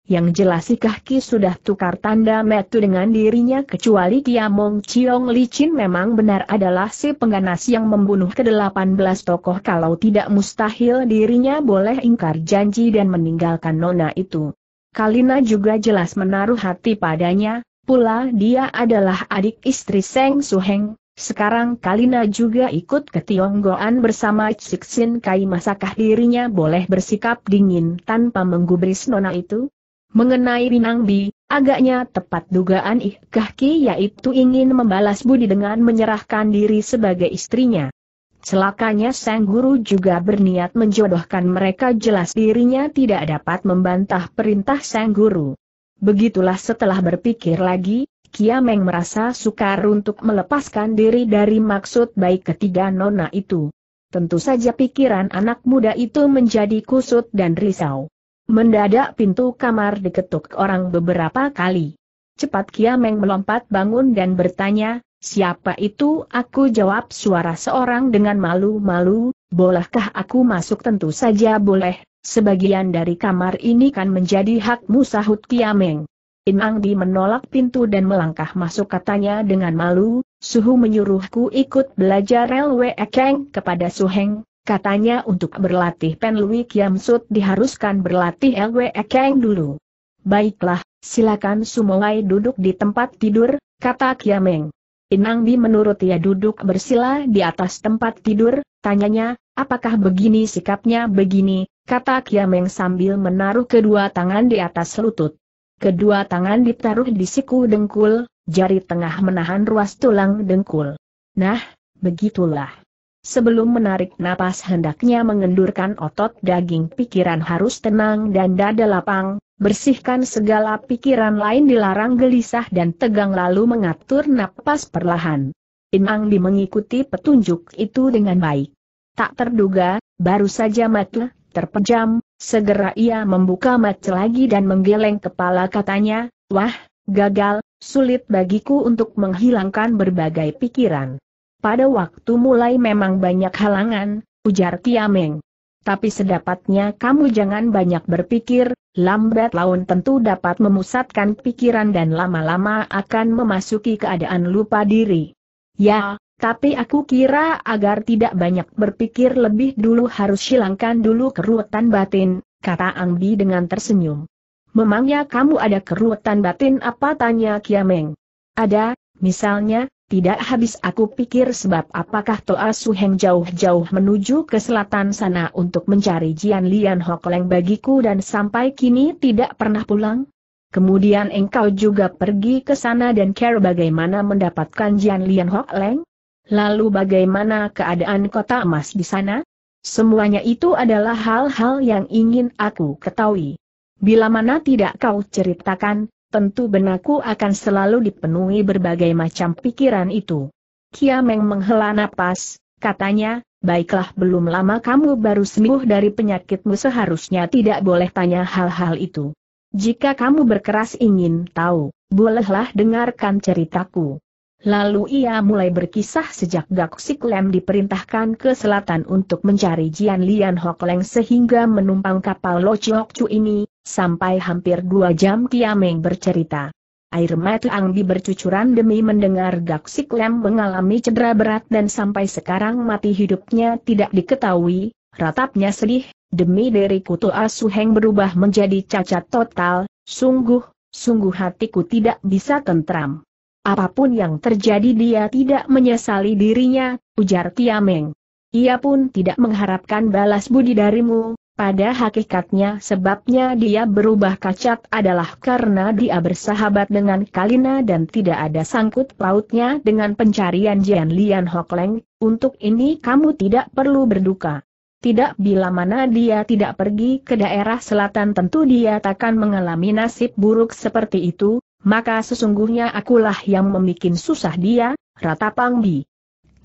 yang jelas si Kahki sudah tukar tanda metu dengan dirinya kecuali Kiamong Chiong Licin memang benar adalah si pengganas yang membunuh ke-18 tokoh kalau tidak mustahil dirinya boleh ingkar janji dan meninggalkan nona itu. Kalina juga jelas menaruh hati padanya, pula dia adalah adik istri Seng Suheng, sekarang Kalina juga ikut ke Tionggoan bersama Ciksin Kai masakah dirinya boleh bersikap dingin tanpa menggubris nona itu? Mengenai Binang Bi, agaknya tepat dugaan Ih Kahki yaitu ingin membalas budi dengan menyerahkan diri sebagai istrinya. Celakanya sang guru juga berniat menjodohkan mereka jelas dirinya tidak dapat membantah perintah sang guru. Begitulah setelah berpikir lagi, Kiameng merasa sukar untuk melepaskan diri dari maksud baik ketiga nona itu. Tentu saja pikiran anak muda itu menjadi kusut dan risau. Mendadak pintu kamar diketuk orang beberapa kali. Cepat Kiameng melompat bangun dan bertanya, siapa itu? Aku jawab suara seorang dengan malu-malu, bolehkah aku masuk? Tentu saja boleh, sebagian dari kamar ini kan menjadi hakmu sahut Kiameng. Inangdi menolak pintu dan melangkah masuk katanya dengan malu, Suhu menyuruhku ikut belajar Railway keng kepada Suheng, Katanya untuk berlatih Pen Lui Kiam Sut diharuskan berlatih LWE Keng dulu. Baiklah, silakan Sumoai duduk di tempat tidur, kata Kiameng. Inang Bi menurut ia duduk bersila di atas tempat tidur, tanyanya, apakah begini sikapnya begini, kata Kiameng sambil menaruh kedua tangan di atas lutut. Kedua tangan ditaruh di siku dengkul, jari tengah menahan ruas tulang dengkul. Nah, begitulah. Sebelum menarik napas hendaknya mengendurkan otot daging pikiran harus tenang dan dada lapang, bersihkan segala pikiran lain dilarang gelisah dan tegang lalu mengatur napas perlahan. Inang Di mengikuti petunjuk itu dengan baik. Tak terduga, baru saja mata terpejam, segera ia membuka mata lagi dan menggeleng kepala katanya, Wah, gagal, sulit bagiku untuk menghilangkan berbagai pikiran. Pada waktu mulai memang banyak halangan, ujar Kiameng. Tapi sedapatnya kamu jangan banyak berpikir, lambat laun tentu dapat memusatkan pikiran dan lama-lama akan memasuki keadaan lupa diri. Ya, tapi aku kira agar tidak banyak berpikir lebih dulu harus hilangkan dulu keruwetan batin, kata Angbi dengan tersenyum. Memangnya kamu ada keruwetan batin apa tanya Kiameng? Ada, misalnya, tidak habis aku pikir sebab apakah Toa heng jauh-jauh menuju ke selatan sana untuk mencari Jian Lian Hokleng bagiku dan sampai kini tidak pernah pulang? Kemudian engkau juga pergi ke sana dan care bagaimana mendapatkan Jian Lian Hokleng? Lalu bagaimana keadaan kota emas di sana? Semuanya itu adalah hal-hal yang ingin aku ketahui. Bila mana tidak kau ceritakan, tentu benakku akan selalu dipenuhi berbagai macam pikiran itu. Kiameng menghela napas, katanya, baiklah belum lama kamu baru sembuh dari penyakitmu seharusnya tidak boleh tanya hal-hal itu. Jika kamu berkeras ingin tahu, bolehlah dengarkan ceritaku. Lalu ia mulai berkisah sejak Sik Lem diperintahkan ke selatan untuk mencari Jian Lian Hokleng sehingga menumpang kapal Lo Chiok Chu ini, sampai hampir dua jam Kiameng bercerita. Air mata Angbi bercucuran demi mendengar Gaksik Lem mengalami cedera berat dan sampai sekarang mati hidupnya tidak diketahui, ratapnya sedih, demi dari kutu Asuheng berubah menjadi cacat total, sungguh, sungguh hatiku tidak bisa tentram. Apapun yang terjadi dia tidak menyesali dirinya, ujar Kiameng. Ia pun tidak mengharapkan balas budi darimu, pada hakikatnya sebabnya dia berubah kacat adalah karena dia bersahabat dengan Kalina dan tidak ada sangkut pautnya dengan pencarian Jian Lian Hokleng, untuk ini kamu tidak perlu berduka. Tidak bila mana dia tidak pergi ke daerah selatan tentu dia takkan mengalami nasib buruk seperti itu, maka sesungguhnya akulah yang membuat susah dia, Rata Bi.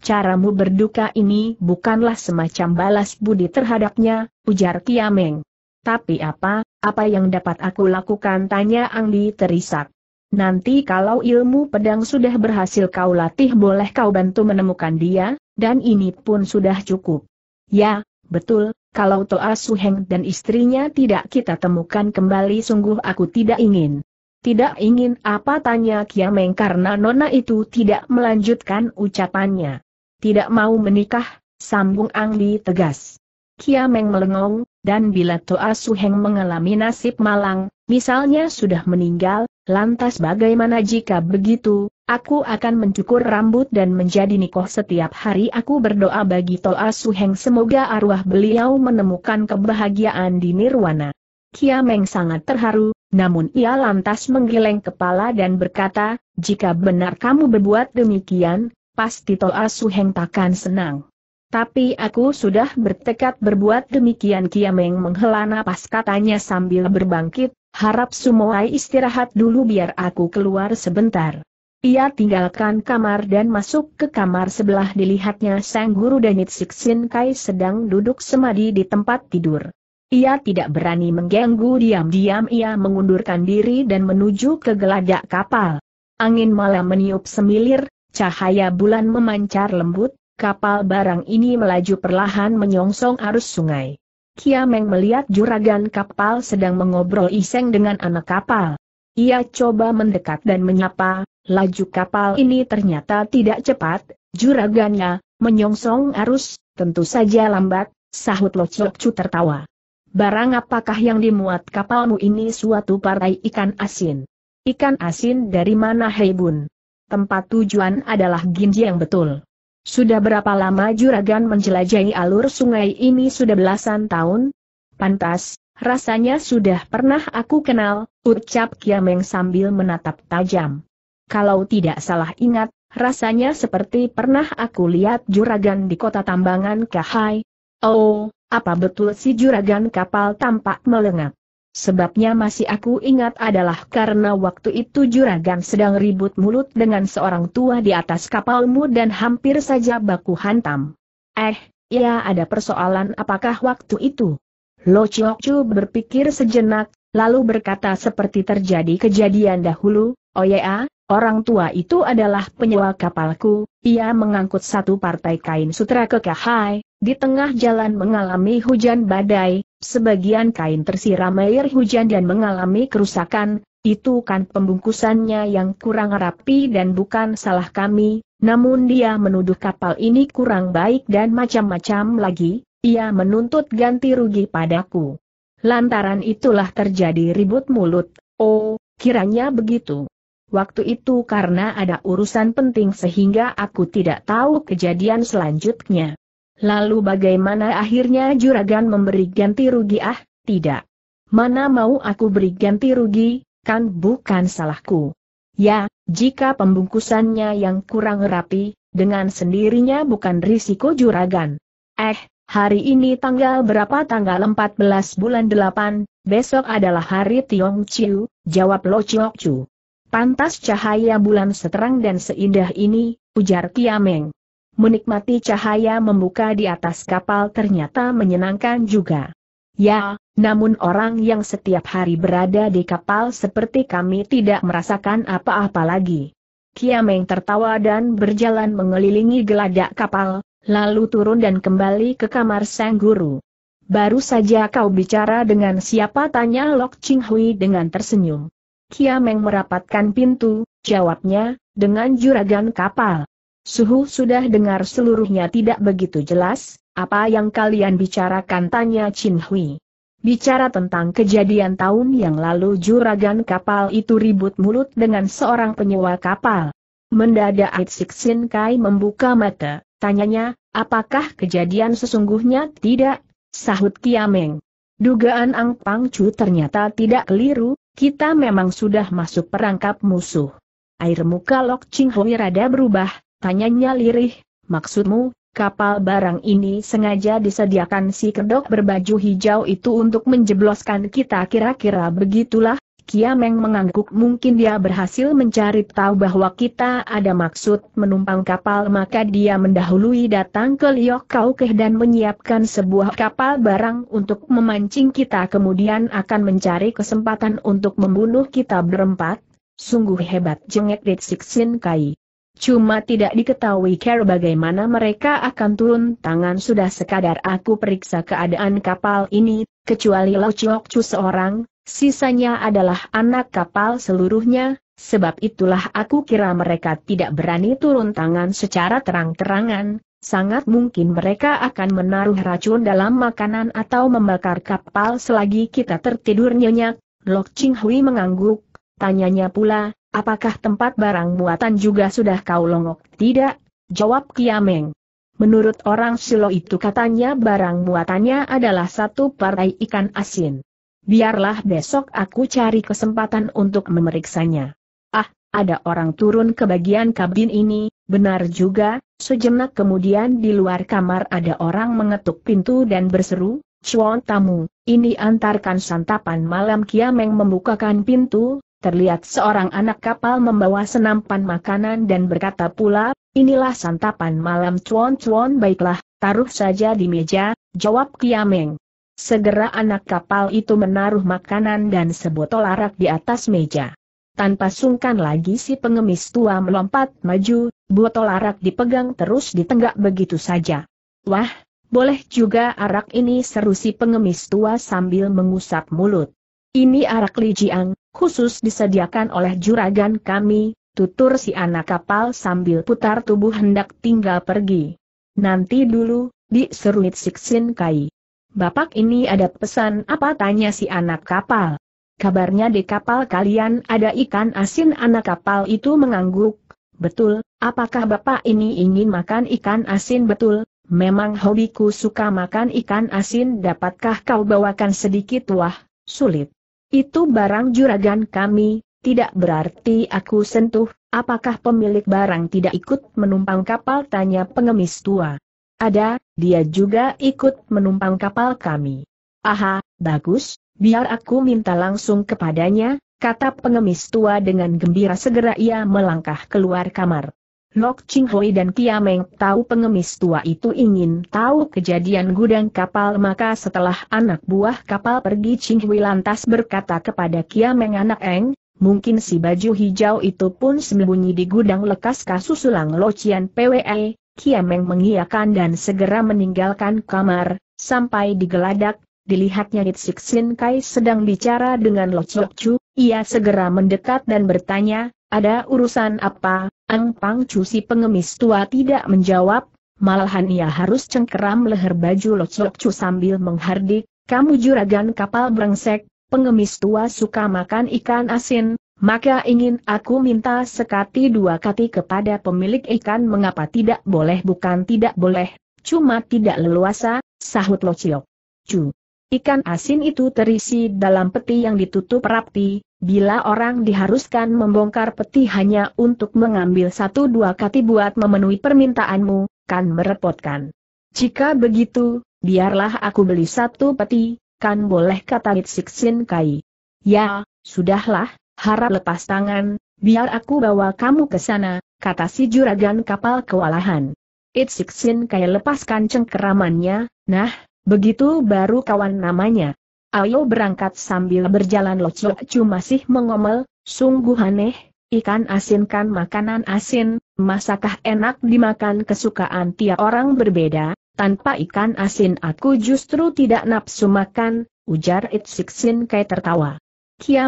Caramu berduka ini bukanlah semacam balas budi terhadapnya, ujar Kiameng. Tapi apa, apa yang dapat aku lakukan tanya Angdi terisak. Nanti kalau ilmu pedang sudah berhasil kau latih boleh kau bantu menemukan dia, dan ini pun sudah cukup. Ya, betul, kalau Toa Suheng dan istrinya tidak kita temukan kembali sungguh aku tidak ingin. Tidak ingin apa tanya Kiameng karena Nona itu tidak melanjutkan ucapannya tidak mau menikah, sambung Ang Li tegas. Kia Meng melengong, dan bila Toa Heng mengalami nasib malang, misalnya sudah meninggal, lantas bagaimana jika begitu, aku akan mencukur rambut dan menjadi nikoh setiap hari aku berdoa bagi Toa Heng semoga arwah beliau menemukan kebahagiaan di Nirwana. Kia Meng sangat terharu, namun ia lantas menggeleng kepala dan berkata, jika benar kamu berbuat demikian, pasti Toa Suheng takkan senang. Tapi aku sudah bertekad berbuat demikian Kiameng menghela napas katanya sambil berbangkit, harap Sumoai istirahat dulu biar aku keluar sebentar. Ia tinggalkan kamar dan masuk ke kamar sebelah dilihatnya Sang Guru Danit Siksin Kai sedang duduk semadi di tempat tidur. Ia tidak berani mengganggu diam-diam ia mengundurkan diri dan menuju ke geladak kapal. Angin malam meniup semilir, Cahaya bulan memancar lembut, kapal barang ini melaju perlahan menyongsong arus sungai. Kiameng melihat juragan kapal sedang mengobrol iseng dengan anak kapal. Ia coba mendekat dan menyapa, laju kapal ini ternyata tidak cepat, juragannya, menyongsong arus, tentu saja lambat, sahut Locokcu tertawa. Barang apakah yang dimuat kapalmu ini suatu partai ikan asin? Ikan asin dari mana Heibun? tempat tujuan adalah Ginji yang betul. Sudah berapa lama juragan menjelajahi alur sungai ini sudah belasan tahun? Pantas, rasanya sudah pernah aku kenal, ucap Kiameng sambil menatap tajam. Kalau tidak salah ingat, rasanya seperti pernah aku lihat juragan di kota tambangan Kahai. Oh, apa betul si juragan kapal tampak melengak? Sebabnya masih aku ingat adalah karena waktu itu juragan sedang ribut mulut dengan seorang tua di atas kapalmu dan hampir saja baku hantam. Eh, ya ada persoalan apakah waktu itu? Lo Chiu Chu berpikir sejenak, lalu berkata seperti terjadi kejadian dahulu, oh ya, orang tua itu adalah penyewa kapalku, ia mengangkut satu partai kain sutra ke Kahai, di tengah jalan mengalami hujan badai, sebagian kain tersiram air hujan dan mengalami kerusakan, itu kan pembungkusannya yang kurang rapi dan bukan salah kami, namun dia menuduh kapal ini kurang baik dan macam-macam lagi, ia menuntut ganti rugi padaku. Lantaran itulah terjadi ribut mulut, oh, kiranya begitu. Waktu itu karena ada urusan penting sehingga aku tidak tahu kejadian selanjutnya. Lalu bagaimana akhirnya juragan memberi ganti rugi ah, tidak. Mana mau aku beri ganti rugi, kan bukan salahku. Ya, jika pembungkusannya yang kurang rapi, dengan sendirinya bukan risiko juragan. Eh, hari ini tanggal berapa tanggal 14 bulan 8, besok adalah hari Tiong Chiu, jawab Lo Chiu Chiu. Pantas cahaya bulan seterang dan seindah ini, ujar Kiameng menikmati cahaya membuka di atas kapal ternyata menyenangkan juga. Ya, namun orang yang setiap hari berada di kapal seperti kami tidak merasakan apa-apa lagi. Kiameng tertawa dan berjalan mengelilingi geladak kapal, lalu turun dan kembali ke kamar sang guru. Baru saja kau bicara dengan siapa tanya Lok Ching Hui dengan tersenyum. Kiameng merapatkan pintu, jawabnya, dengan juragan kapal. Suhu sudah dengar seluruhnya tidak begitu jelas, apa yang kalian bicarakan tanya Chin Hui. Bicara tentang kejadian tahun yang lalu juragan kapal itu ribut mulut dengan seorang penyewa kapal. Mendadak Aitsik Sin Kai membuka mata, tanyanya, apakah kejadian sesungguhnya tidak? Sahut Kiameng. Dugaan Ang Pang Chu ternyata tidak keliru, kita memang sudah masuk perangkap musuh. Air muka Lok Ching Hui rada berubah, Tanyanya lirih, maksudmu, kapal barang ini sengaja disediakan si kedok berbaju hijau itu untuk menjebloskan kita kira-kira begitulah, Kiameng mengangguk mungkin dia berhasil mencari tahu bahwa kita ada maksud menumpang kapal maka dia mendahului datang ke Liok Kaukeh dan menyiapkan sebuah kapal barang untuk memancing kita kemudian akan mencari kesempatan untuk membunuh kita berempat. Sungguh hebat jengek Ritsik Sin Kai. Cuma tidak diketahui care bagaimana mereka akan turun tangan sudah sekadar aku periksa keadaan kapal ini, kecuali Lo Chiok Chu seorang, sisanya adalah anak kapal seluruhnya, sebab itulah aku kira mereka tidak berani turun tangan secara terang-terangan, sangat mungkin mereka akan menaruh racun dalam makanan atau membakar kapal selagi kita tertidur nyenyak. Lok Ching Hui mengangguk, tanyanya pula, Apakah tempat barang muatan juga sudah kau longok? Tidak, jawab Kiameng. Menurut orang Silo itu katanya barang muatannya adalah satu parai ikan asin. Biarlah besok aku cari kesempatan untuk memeriksanya. Ah, ada orang turun ke bagian kabin ini, benar juga, sejenak kemudian di luar kamar ada orang mengetuk pintu dan berseru, Cuan tamu, ini antarkan santapan malam Kiameng membukakan pintu, terlihat seorang anak kapal membawa senampan makanan dan berkata pula, inilah santapan malam cuan-cuan baiklah, taruh saja di meja, jawab Kiameng. Segera anak kapal itu menaruh makanan dan sebotol arak di atas meja. Tanpa sungkan lagi si pengemis tua melompat maju, botol arak dipegang terus ditenggak begitu saja. Wah, boleh juga arak ini seru si pengemis tua sambil mengusap mulut. Ini arak lijiang, khusus disediakan oleh juragan kami, tutur si anak kapal sambil putar tubuh hendak tinggal pergi. Nanti dulu, diseruit Siksin Kai. Bapak ini ada pesan apa tanya si anak kapal. Kabarnya di kapal kalian ada ikan asin anak kapal itu mengangguk. Betul, apakah Bapak ini ingin makan ikan asin betul? Memang hobiku suka makan ikan asin dapatkah kau bawakan sedikit wah, sulit. Itu barang juragan kami, tidak berarti aku sentuh, apakah pemilik barang tidak ikut menumpang kapal tanya pengemis tua. Ada, dia juga ikut menumpang kapal kami. Aha, bagus, biar aku minta langsung kepadanya, kata pengemis tua dengan gembira segera ia melangkah keluar kamar. Nok Ching dan Kiameng tahu pengemis tua itu ingin tahu kejadian gudang kapal maka setelah anak buah kapal pergi Ching lantas berkata kepada Kiameng anak Eng, mungkin si baju hijau itu pun sembunyi di gudang lekas kasus ulang locian PWE, Kiameng mengiakan dan segera meninggalkan kamar, sampai digeladak, dilihatnya Nitsik Sin Kai sedang bicara dengan Lo Chok Chu, ia segera mendekat dan bertanya, ada urusan apa? Ang Pang Chu si pengemis tua tidak menjawab, malahan ia harus cengkeram leher baju Lo Chok Chu sambil menghardik, kamu juragan kapal brengsek, pengemis tua suka makan ikan asin, maka ingin aku minta sekati dua kati kepada pemilik ikan mengapa tidak boleh bukan tidak boleh, cuma tidak leluasa, sahut Lo Chok Chu. Ikan asin itu terisi dalam peti yang ditutup rapi, Bila orang diharuskan membongkar peti hanya untuk mengambil satu dua kati buat memenuhi permintaanmu, kan merepotkan. Jika begitu, biarlah aku beli satu peti, kan boleh kata Mitsiksin Kai. Ya, sudahlah, harap lepas tangan, biar aku bawa kamu ke sana, kata si juragan kapal kewalahan. Itsiksin Kai lepaskan cengkeramannya, nah, begitu baru kawan namanya. Ayo berangkat sambil berjalan Lo Chu masih mengomel, sungguh aneh, ikan asin kan makanan asin, masakah enak dimakan kesukaan tiap orang berbeda, tanpa ikan asin aku justru tidak nafsu makan, ujar Itsiksin Kai tertawa.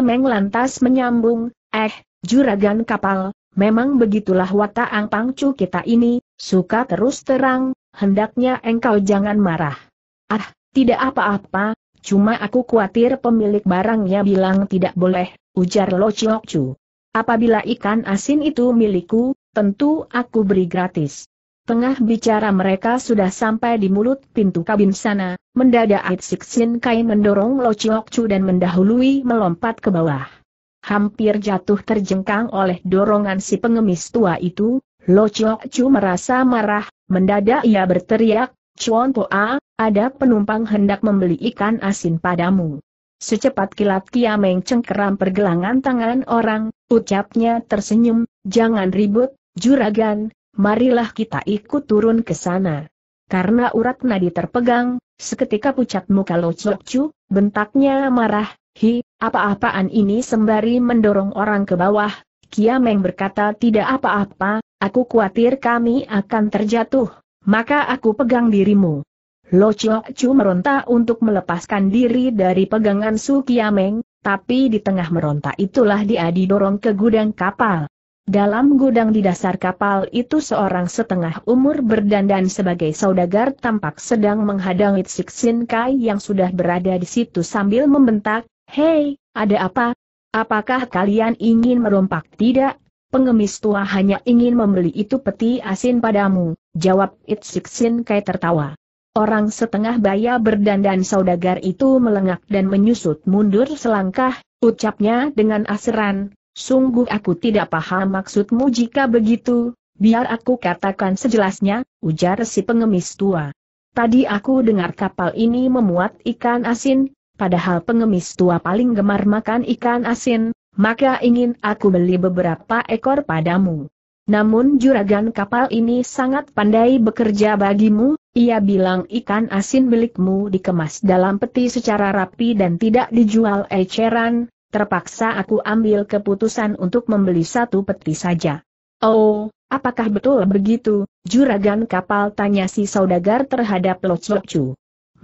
Meng lantas menyambung, eh, juragan kapal, memang begitulah watak Ang Pangcu kita ini, suka terus terang, hendaknya engkau jangan marah. Ah, tidak apa-apa, Cuma aku khawatir pemilik barangnya bilang tidak boleh, ujar Lo Chiok Chu. Apabila ikan asin itu milikku, tentu aku beri gratis. Tengah bicara mereka sudah sampai di mulut pintu kabin sana, mendadak Aitsik Sin Kai mendorong Lo Chiok Chu dan mendahului melompat ke bawah. Hampir jatuh terjengkang oleh dorongan si pengemis tua itu, Lo Chiok Chu merasa marah, mendadak ia berteriak, Chuan Poa, ada penumpang hendak membeli ikan asin padamu. Secepat kilat Kia Meng cengkeram pergelangan tangan orang, ucapnya tersenyum, jangan ribut, juragan, marilah kita ikut turun ke sana. Karena urat nadi terpegang, seketika pucat muka Lo Chu, bentaknya marah, hi, apa-apaan ini sembari mendorong orang ke bawah, Kia Meng berkata tidak apa-apa, aku khawatir kami akan terjatuh maka aku pegang dirimu. Lo Chiok Chu meronta untuk melepaskan diri dari pegangan Su Kiameng, tapi di tengah meronta itulah dia didorong ke gudang kapal. Dalam gudang di dasar kapal itu seorang setengah umur berdandan sebagai saudagar tampak sedang menghadang Itzik Sin Kai yang sudah berada di situ sambil membentak, Hei, ada apa? Apakah kalian ingin merompak tidak? pengemis tua hanya ingin membeli itu peti asin padamu, jawab Itsiksin Kai tertawa. Orang setengah baya berdandan saudagar itu melengak dan menyusut mundur selangkah, ucapnya dengan aseran, sungguh aku tidak paham maksudmu jika begitu, biar aku katakan sejelasnya, ujar si pengemis tua. Tadi aku dengar kapal ini memuat ikan asin, padahal pengemis tua paling gemar makan ikan asin, maka ingin aku beli beberapa ekor padamu. Namun juragan kapal ini sangat pandai bekerja bagimu, ia bilang ikan asin belikmu dikemas dalam peti secara rapi dan tidak dijual eceran, terpaksa aku ambil keputusan untuk membeli satu peti saja. Oh, apakah betul begitu, juragan kapal tanya si saudagar terhadap Lochlochu.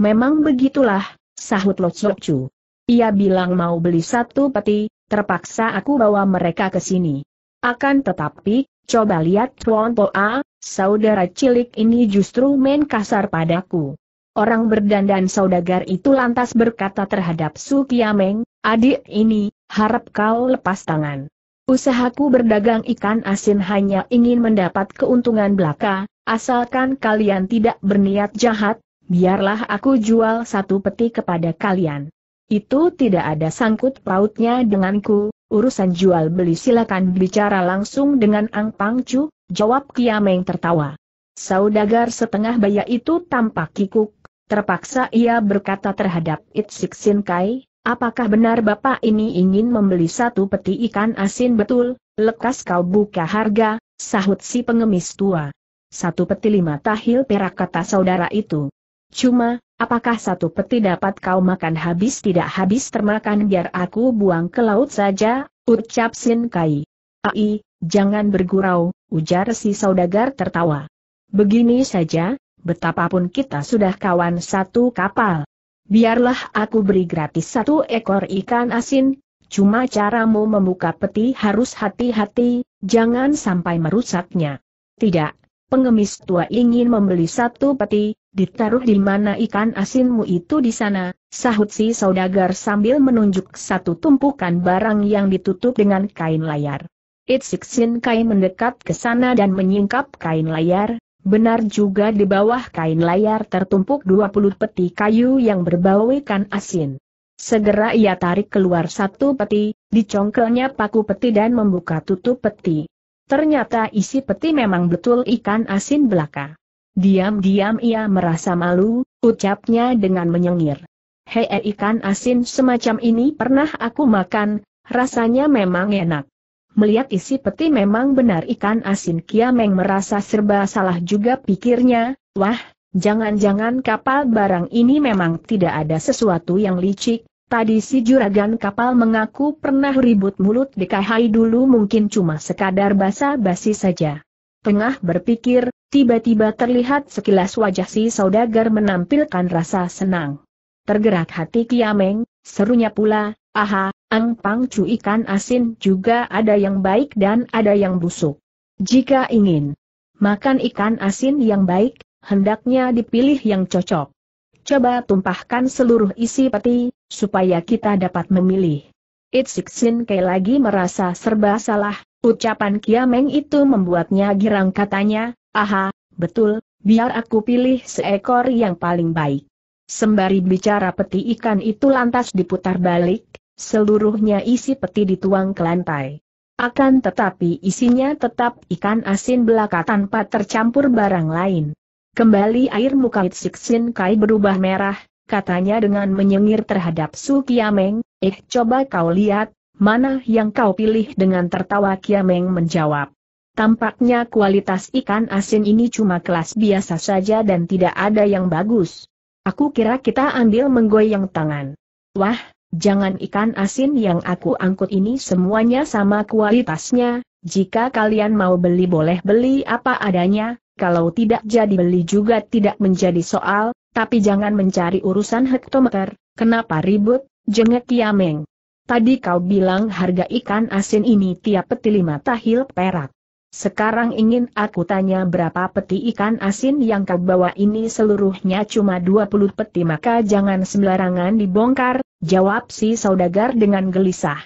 Memang begitulah, sahut Lochlochu. Ia bilang mau beli satu peti, terpaksa aku bawa mereka ke sini. Akan tetapi, coba lihat Tuan Toa, saudara cilik ini justru main kasar padaku. Orang berdandan saudagar itu lantas berkata terhadap Su Kiameng, adik ini, harap kau lepas tangan. Usahaku berdagang ikan asin hanya ingin mendapat keuntungan belaka, asalkan kalian tidak berniat jahat, biarlah aku jual satu peti kepada kalian. Itu tidak ada sangkut pautnya denganku, urusan jual beli silakan bicara langsung dengan Ang Pangcu, jawab Kiameng tertawa. Saudagar setengah baya itu tampak kikuk, terpaksa ia berkata terhadap Itsik Sinkai, apakah benar Bapak ini ingin membeli satu peti ikan asin betul, lekas kau buka harga, sahut si pengemis tua. Satu peti lima tahil perak kata saudara itu. Cuma, apakah satu peti dapat kau makan habis tidak habis termakan biar aku buang ke laut saja, ucap Sin Kai. Ai, jangan bergurau, ujar si saudagar tertawa. Begini saja, betapapun kita sudah kawan satu kapal. Biarlah aku beri gratis satu ekor ikan asin, cuma caramu membuka peti harus hati-hati, jangan sampai merusaknya. Tidak, pengemis tua ingin membeli satu peti, ditaruh di mana ikan asinmu itu di sana, sahut si saudagar sambil menunjuk satu tumpukan barang yang ditutup dengan kain layar. Itzik sin kain mendekat ke sana dan menyingkap kain layar, benar juga di bawah kain layar tertumpuk 20 peti kayu yang berbau ikan asin. Segera ia tarik keluar satu peti, dicongkelnya paku peti dan membuka tutup peti. Ternyata isi peti memang betul ikan asin belaka. Diam-diam ia merasa malu, ucapnya dengan menyengir. Hei eh, ikan asin semacam ini pernah aku makan, rasanya memang enak. Melihat isi peti memang benar ikan asin Kiameng merasa serba salah juga pikirnya, wah, jangan-jangan kapal barang ini memang tidak ada sesuatu yang licik, Tadi si juragan kapal mengaku pernah ribut mulut di Kahai dulu mungkin cuma sekadar basa-basi saja. Tengah berpikir, tiba-tiba terlihat sekilas wajah si saudagar menampilkan rasa senang. Tergerak hati Kiameng, serunya pula, aha, ang pangcu ikan asin juga ada yang baik dan ada yang busuk. Jika ingin makan ikan asin yang baik, hendaknya dipilih yang cocok. Coba tumpahkan seluruh isi peti, supaya kita dapat memilih. Itsiksin Kei lagi merasa serba salah, ucapan Kiameng itu membuatnya girang katanya, aha, betul, biar aku pilih seekor yang paling baik. Sembari bicara peti ikan itu lantas diputar balik, seluruhnya isi peti dituang ke lantai. Akan tetapi isinya tetap ikan asin belaka tanpa tercampur barang lain. Kembali air muka Itsiksin Kai berubah merah, katanya dengan menyengir terhadap Su Kiameng, eh coba kau lihat, mana yang kau pilih dengan tertawa Kiameng menjawab. Tampaknya kualitas ikan asin ini cuma kelas biasa saja dan tidak ada yang bagus. Aku kira kita ambil menggoyang tangan. Wah, jangan ikan asin yang aku angkut ini semuanya sama kualitasnya, jika kalian mau beli boleh beli apa adanya, kalau tidak jadi beli juga tidak menjadi soal, tapi jangan mencari urusan hektometer, kenapa ribut, jengek Kiameng. Tadi kau bilang harga ikan asin ini tiap peti lima tahil perak. Sekarang ingin aku tanya berapa peti ikan asin yang kau bawa ini seluruhnya cuma 20 peti maka jangan sembarangan dibongkar, jawab si saudagar dengan gelisah.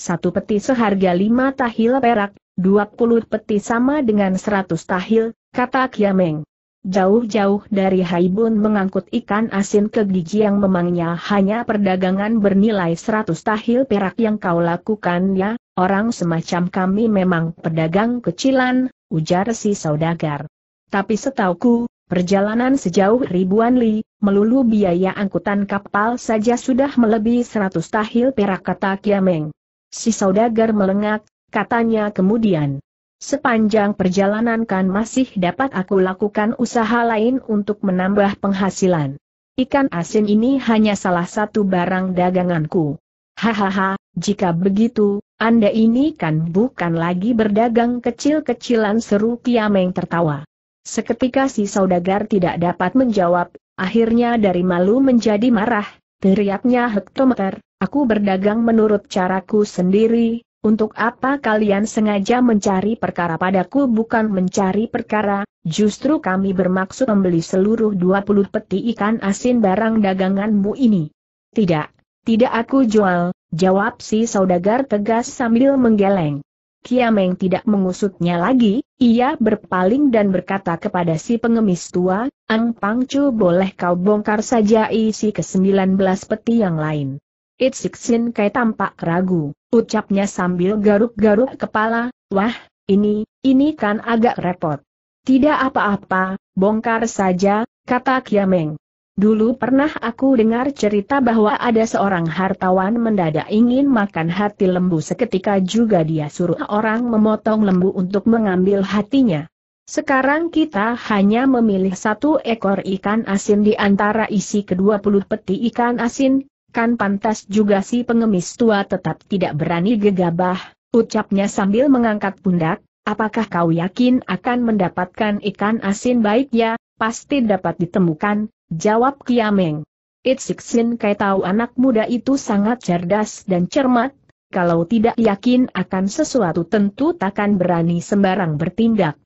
Satu peti seharga 5 tahil perak, 20 peti sama dengan 100 tahil, kata Kiameng. Jauh-jauh dari Haibun mengangkut ikan asin ke Gigi yang memangnya hanya perdagangan bernilai seratus tahil perak yang kau lakukan ya, orang semacam kami memang pedagang kecilan, ujar si saudagar. Tapi setauku, perjalanan sejauh ribuan li, melulu biaya angkutan kapal saja sudah melebihi seratus tahil perak kata Kiameng. Si saudagar melengak, katanya kemudian. Sepanjang perjalanan kan masih dapat aku lakukan usaha lain untuk menambah penghasilan. Ikan asin ini hanya salah satu barang daganganku. Hahaha, jika begitu, Anda ini kan bukan lagi berdagang kecil-kecilan seru Kiameng tertawa. Seketika si saudagar tidak dapat menjawab, akhirnya dari malu menjadi marah, teriaknya hektometer, aku berdagang menurut caraku sendiri, untuk apa kalian sengaja mencari perkara padaku bukan mencari perkara, justru kami bermaksud membeli seluruh 20 peti ikan asin barang daganganmu ini. Tidak, tidak aku jual, jawab si saudagar tegas sambil menggeleng. Kiameng tidak mengusutnya lagi, ia berpaling dan berkata kepada si pengemis tua, Ang Pangcu boleh kau bongkar saja isi ke-19 peti yang lain. Itsiksin Kai tampak ragu, ucapnya sambil garuk-garuk kepala, wah, ini, ini kan agak repot. Tidak apa-apa, bongkar saja, kata Kiameng. Dulu pernah aku dengar cerita bahwa ada seorang hartawan mendadak ingin makan hati lembu seketika juga dia suruh orang memotong lembu untuk mengambil hatinya. Sekarang kita hanya memilih satu ekor ikan asin di antara isi kedua 20 peti ikan asin, Kan pantas juga si pengemis tua tetap tidak berani gegabah, ucapnya sambil mengangkat pundak, apakah kau yakin akan mendapatkan ikan asin baik ya, pasti dapat ditemukan, jawab Kiameng. Itsiksin kai tahu anak muda itu sangat cerdas dan cermat, kalau tidak yakin akan sesuatu tentu takkan berani sembarang bertindak.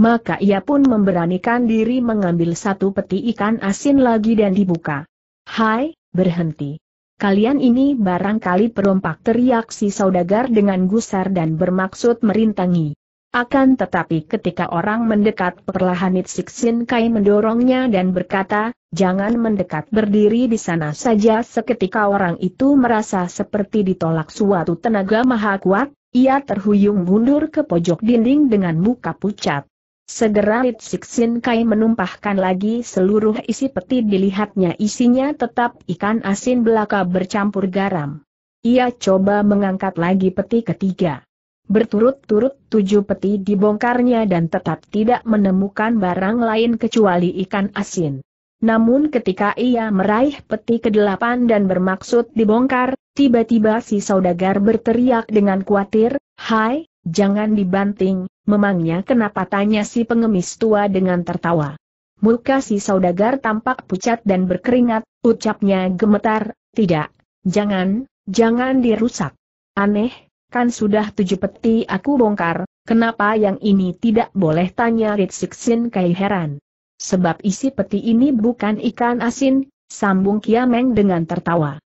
Maka ia pun memberanikan diri mengambil satu peti ikan asin lagi dan dibuka. Hai, berhenti. Kalian ini barangkali perompak teriak si saudagar dengan gusar dan bermaksud merintangi. Akan tetapi ketika orang mendekat perlahan Itsiksin Kai mendorongnya dan berkata, jangan mendekat berdiri di sana saja seketika orang itu merasa seperti ditolak suatu tenaga maha kuat, ia terhuyung mundur ke pojok dinding dengan muka pucat. Segera Litsiksin Kai menumpahkan lagi seluruh isi peti dilihatnya isinya tetap ikan asin belaka bercampur garam. Ia coba mengangkat lagi peti ketiga. Berturut-turut tujuh peti dibongkarnya dan tetap tidak menemukan barang lain kecuali ikan asin. Namun ketika ia meraih peti kedelapan dan bermaksud dibongkar, tiba-tiba si saudagar berteriak dengan khawatir, Hai, jangan dibanting, Memangnya kenapa tanya si pengemis tua dengan tertawa. Muka si saudagar tampak pucat dan berkeringat, ucapnya gemetar, tidak, jangan, jangan dirusak. Aneh, kan sudah tujuh peti aku bongkar, kenapa yang ini tidak boleh tanya Ritsiksin Kai heran. Sebab isi peti ini bukan ikan asin, sambung Kiameng dengan tertawa.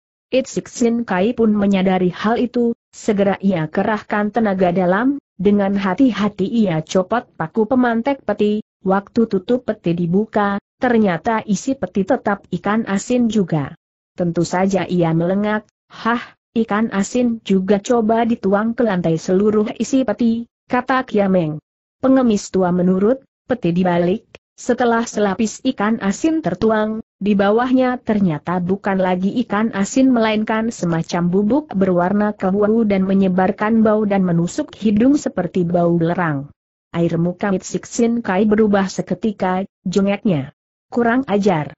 Sin Kai pun menyadari hal itu, segera ia kerahkan tenaga dalam, dengan hati-hati ia copot paku pemantek peti, waktu tutup peti dibuka, ternyata isi peti tetap ikan asin juga. Tentu saja ia melengak, hah, ikan asin juga coba dituang ke lantai seluruh isi peti, kata Kiameng. Pengemis tua menurut, peti dibalik, setelah selapis ikan asin tertuang, di bawahnya ternyata bukan lagi ikan asin melainkan semacam bubuk berwarna kebuahu dan menyebarkan bau dan menusuk hidung seperti bau belerang. Air muka Mitsiksin Kai berubah seketika, jengeknya. Kurang ajar.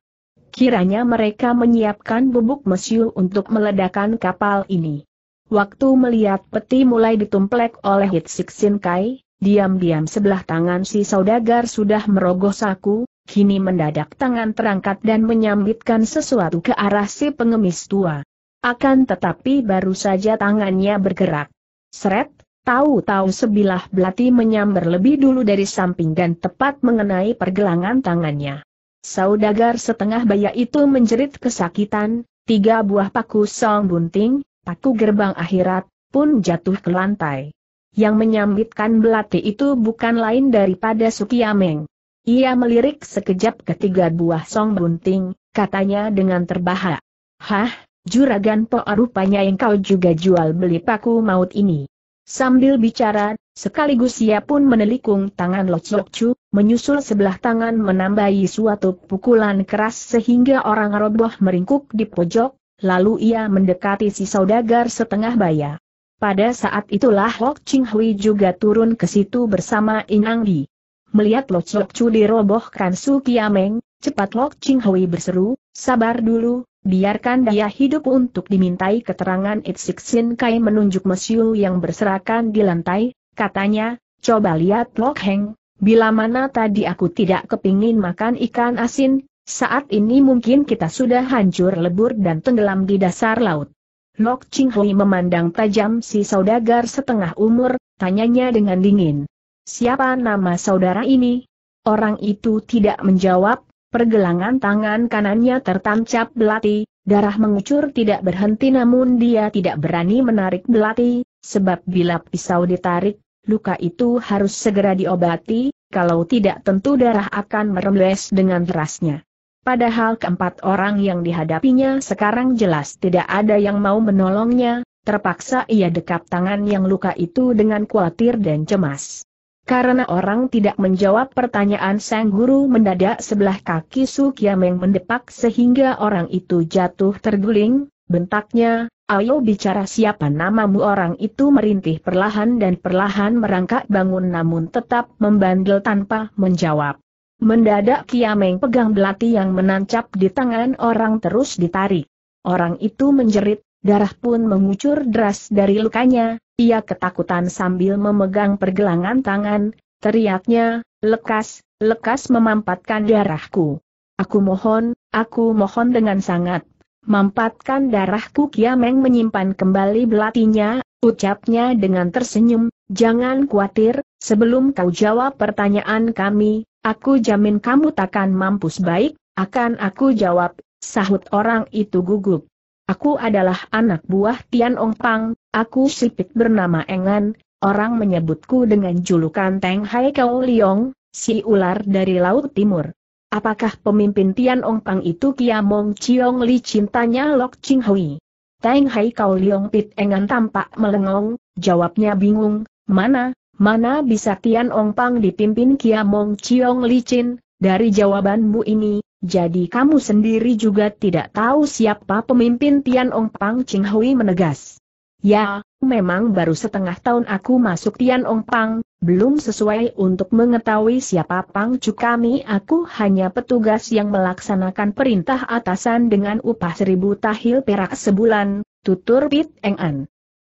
Kiranya mereka menyiapkan bubuk mesiu untuk meledakan kapal ini. Waktu melihat peti mulai ditumplek oleh Hitsiksin Kai, diam-diam sebelah tangan si saudagar sudah merogoh saku, kini mendadak tangan terangkat dan menyambitkan sesuatu ke arah si pengemis tua. Akan tetapi baru saja tangannya bergerak. Seret, tahu-tahu sebilah belati menyambar lebih dulu dari samping dan tepat mengenai pergelangan tangannya. Saudagar setengah baya itu menjerit kesakitan, tiga buah paku song bunting, paku gerbang akhirat, pun jatuh ke lantai. Yang menyambitkan belati itu bukan lain daripada Sukiameng. Ia melirik sekejap ketiga buah song bunting, katanya dengan terbahak. Hah, juragan po rupanya yang kau juga jual beli paku maut ini. Sambil bicara, sekaligus ia pun menelikung tangan Lo Chu, menyusul sebelah tangan menambahi suatu pukulan keras sehingga orang roboh meringkuk di pojok, lalu ia mendekati si saudagar setengah baya. Pada saat itulah Hok Ching Hui juga turun ke situ bersama Inang Di. Melihat Lo Chok Chu dirobohkan Su Kiameng, cepat Lok Ching Hui berseru, sabar dulu, biarkan dia hidup untuk dimintai keterangan Sin Kai menunjuk Mesiu yang berserakan di lantai, katanya, coba lihat Lok Heng, bila mana tadi aku tidak kepingin makan ikan asin, saat ini mungkin kita sudah hancur lebur dan tenggelam di dasar laut. Lok Ching Hui memandang tajam si saudagar setengah umur, tanyanya dengan dingin. Siapa nama saudara ini? Orang itu tidak menjawab, pergelangan tangan kanannya tertancap belati, darah mengucur tidak berhenti namun dia tidak berani menarik belati, sebab bila pisau ditarik, luka itu harus segera diobati, kalau tidak tentu darah akan merembes dengan derasnya. Padahal keempat orang yang dihadapinya sekarang jelas tidak ada yang mau menolongnya, terpaksa ia dekap tangan yang luka itu dengan khawatir dan cemas. Karena orang tidak menjawab pertanyaan sang guru mendadak sebelah kaki Su Kiameng mendepak sehingga orang itu jatuh terguling, bentaknya, ayo bicara siapa namamu orang itu merintih perlahan dan perlahan merangkak bangun namun tetap membandel tanpa menjawab. Mendadak Kiameng pegang belati yang menancap di tangan orang terus ditarik. Orang itu menjerit, darah pun mengucur deras dari lukanya, ia ketakutan sambil memegang pergelangan tangan, teriaknya, lekas, lekas memampatkan darahku. Aku mohon, aku mohon dengan sangat. Mampatkan darahku Kiameng menyimpan kembali belatinya, ucapnya dengan tersenyum, jangan khawatir, sebelum kau jawab pertanyaan kami, aku jamin kamu takkan mampus baik, akan aku jawab, sahut orang itu gugup. Aku adalah anak buah Tian Ong Pang, aku sipit bernama Engan, orang menyebutku dengan julukan Teng Hai Kau Liong, si ular dari Laut Timur. Apakah pemimpin Tian Ong Pang itu Kiamong Chiong Li cintanya Lok Ching Hui? Teng Hai Kau Liong Pit Engan tampak melengong, jawabnya bingung, mana, mana bisa Tian Ong Pang dipimpin Kiamong Chiong Li Chin, dari jawabanmu ini, jadi kamu sendiri juga tidak tahu siapa pemimpin Tianong Pang Ching Hui menegas. Ya, memang baru setengah tahun aku masuk Tianong Pang, belum sesuai untuk mengetahui siapa Pang Chu kami aku hanya petugas yang melaksanakan perintah atasan dengan upah seribu tahil perak sebulan, tutur Pit Eng An.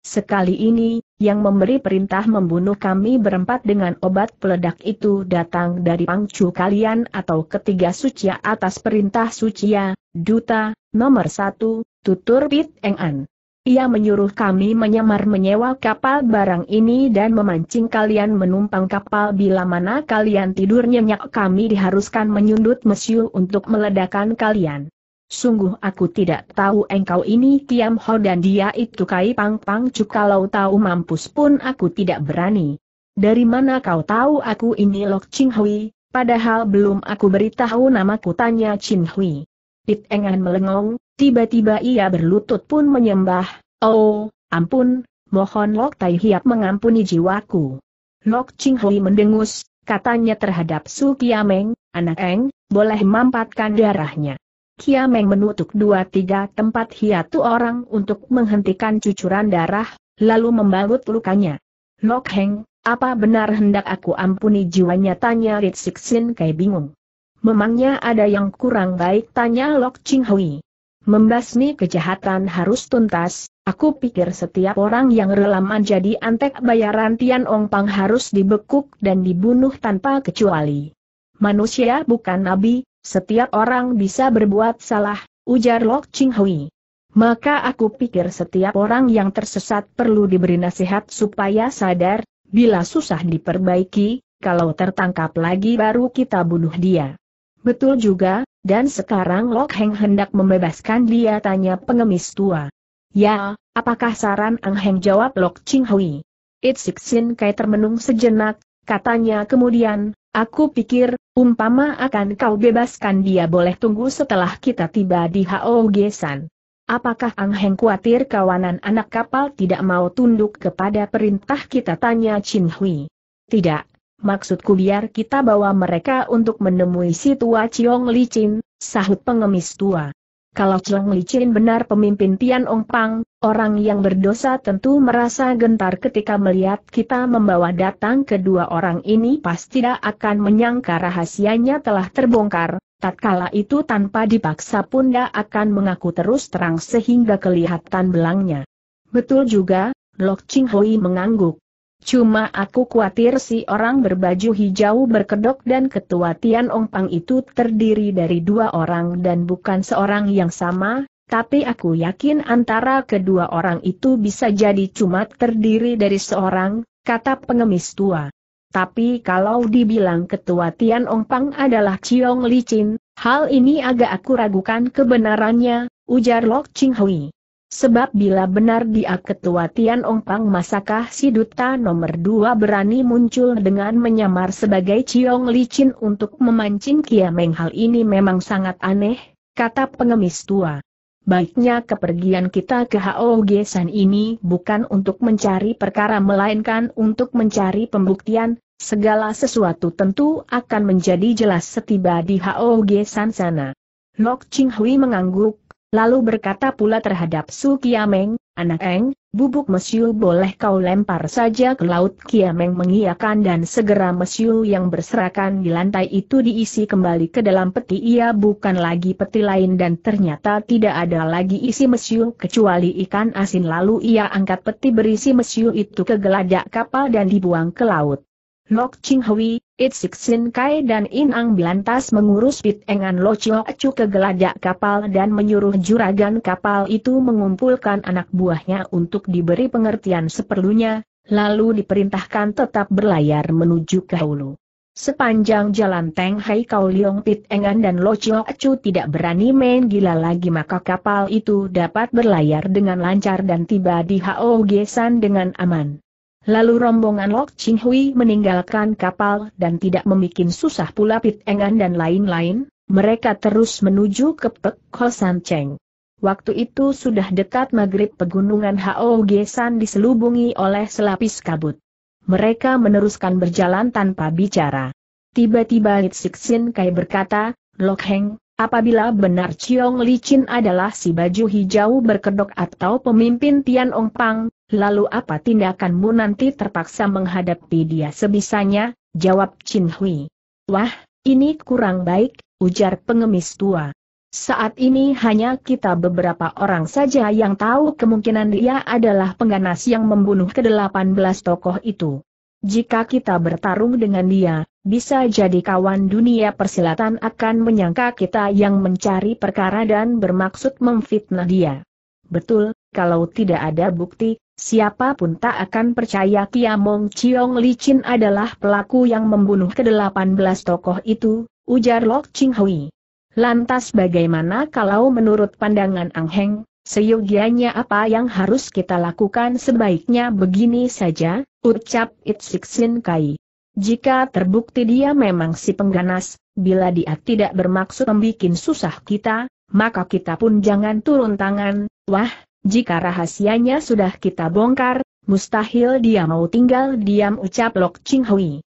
Sekali ini, yang memberi perintah membunuh kami berempat dengan obat peledak itu datang dari pangcu kalian atau ketiga sucia atas perintah sucia, ya, duta, nomor satu, tutur Pit Eng An. Ia menyuruh kami menyamar menyewa kapal barang ini dan memancing kalian menumpang kapal bila mana kalian tidur nyenyak kami diharuskan menyundut mesiu untuk meledakan kalian. Sungguh aku tidak tahu engkau ini Kiam Ho dan dia itu Kai Pang Pang Cu kalau tahu mampus pun aku tidak berani. Dari mana kau tahu aku ini Lok Ching Hui, padahal belum aku beritahu namaku tanya Chin Hui. Pit Engan melengong, tiba-tiba ia berlutut pun menyembah, oh, ampun, mohon Lok Tai Hiap mengampuni jiwaku. Lok Ching Hui mendengus, katanya terhadap Su Kiameng, anak Eng, boleh mampatkan darahnya. Kiameng menutup dua tiga tempat hiatu orang untuk menghentikan cucuran darah, lalu membalut lukanya. Lok Heng, apa benar hendak aku ampuni jiwanya tanya Rit Sixin kayak bingung. Memangnya ada yang kurang baik tanya Lok Ching Hui. Membasmi kejahatan harus tuntas, aku pikir setiap orang yang rela menjadi antek bayaran Tian Ong Pang harus dibekuk dan dibunuh tanpa kecuali. Manusia bukan nabi, setiap orang bisa berbuat salah, ujar Lok Ching Hui. Maka aku pikir setiap orang yang tersesat perlu diberi nasihat supaya sadar, bila susah diperbaiki, kalau tertangkap lagi baru kita bunuh dia. Betul juga, dan sekarang Lok Heng hendak membebaskan dia tanya pengemis tua. Ya, apakah saran Ang Heng jawab Lok Ching Hui? It Sin Kai termenung sejenak, katanya kemudian, Aku pikir, umpama akan kau bebaskan dia boleh tunggu setelah kita tiba di Hao Gesan. Apakah Ang Heng khawatir kawanan anak kapal tidak mau tunduk kepada perintah kita tanya Chin Hui? Tidak, maksudku biar kita bawa mereka untuk menemui si tua Chiong Licin, sahut pengemis tua. Kalau Cheng Licin benar pemimpin Tian Ong Pang, orang yang berdosa tentu merasa gentar ketika melihat kita membawa datang kedua orang ini pasti tidak akan menyangka rahasianya telah terbongkar, tatkala itu tanpa dipaksa pun tidak akan mengaku terus terang sehingga kelihatan belangnya. Betul juga, Lok Ching Hui mengangguk. Cuma aku khawatir si orang berbaju hijau berkedok dan ketua Tian pang itu terdiri dari dua orang dan bukan seorang yang sama, tapi aku yakin antara kedua orang itu bisa jadi cuma terdiri dari seorang, kata pengemis tua. Tapi kalau dibilang ketua Tian pang adalah Chiong Licin, hal ini agak aku ragukan kebenarannya, ujar Lok Ching Hui. Sebab bila benar dia ketua Tian Pang masakah si duta nomor dua berani muncul dengan menyamar sebagai Ciong Licin untuk memancing Kiameng hal ini memang sangat aneh, kata pengemis tua. Baiknya kepergian kita ke HOG San ini bukan untuk mencari perkara melainkan untuk mencari pembuktian, segala sesuatu tentu akan menjadi jelas setiba di HOG San sana. Lok Ching Hui mengangguk, lalu berkata pula terhadap Su Kiameng, anak Eng, bubuk Mesiu boleh kau lempar saja ke laut Kiameng mengiakan dan segera Mesiu yang berserakan di lantai itu diisi kembali ke dalam peti ia bukan lagi peti lain dan ternyata tidak ada lagi isi Mesiu kecuali ikan asin lalu ia angkat peti berisi Mesiu itu ke geladak kapal dan dibuang ke laut. Lok Ching Hui, It Sin Kai dan In Inang tas mengurus Pit Engan Lo Chiu Acu ke geladak kapal dan menyuruh juragan kapal itu mengumpulkan anak buahnya untuk diberi pengertian seperlunya, lalu diperintahkan tetap berlayar menuju ke Hulu. Sepanjang jalan Teng Hai Kau Liong Pit Engan dan Lo Chiu Acu tidak berani main gila lagi maka kapal itu dapat berlayar dengan lancar dan tiba di Hao Gesan dengan aman. Lalu rombongan Lok Ching Hui meninggalkan kapal dan tidak membuat susah pula Pit Engan dan lain-lain, mereka terus menuju ke Pek San Cheng. Waktu itu sudah dekat maghrib pegunungan Hao Gesan diselubungi oleh selapis kabut. Mereka meneruskan berjalan tanpa bicara. Tiba-tiba It Sik Sin Kai berkata, Lok Heng, Apabila benar Chiong Licin adalah si baju hijau berkedok atau pemimpin Tian Ong Pang, lalu apa tindakanmu nanti terpaksa menghadapi dia sebisanya, jawab Chin Hui. Wah, ini kurang baik, ujar pengemis tua. Saat ini hanya kita beberapa orang saja yang tahu kemungkinan dia adalah pengganas yang membunuh ke-18 tokoh itu. Jika kita bertarung dengan dia, bisa jadi kawan dunia persilatan akan menyangka kita yang mencari perkara dan bermaksud memfitnah dia. Betul, kalau tidak ada bukti, siapapun tak akan percaya Mong Chiong Licin adalah pelaku yang membunuh ke-18 tokoh itu, ujar Lok Ching Hui. Lantas bagaimana kalau menurut pandangan Ang Heng, Seyogianya apa yang harus kita lakukan sebaiknya begini saja, ucap Sin Kai. Jika terbukti dia memang si pengganas, bila dia tidak bermaksud membuat susah kita, maka kita pun jangan turun tangan. Wah, jika rahasianya sudah kita bongkar, mustahil dia mau tinggal diam ucap Lok Ching Hui.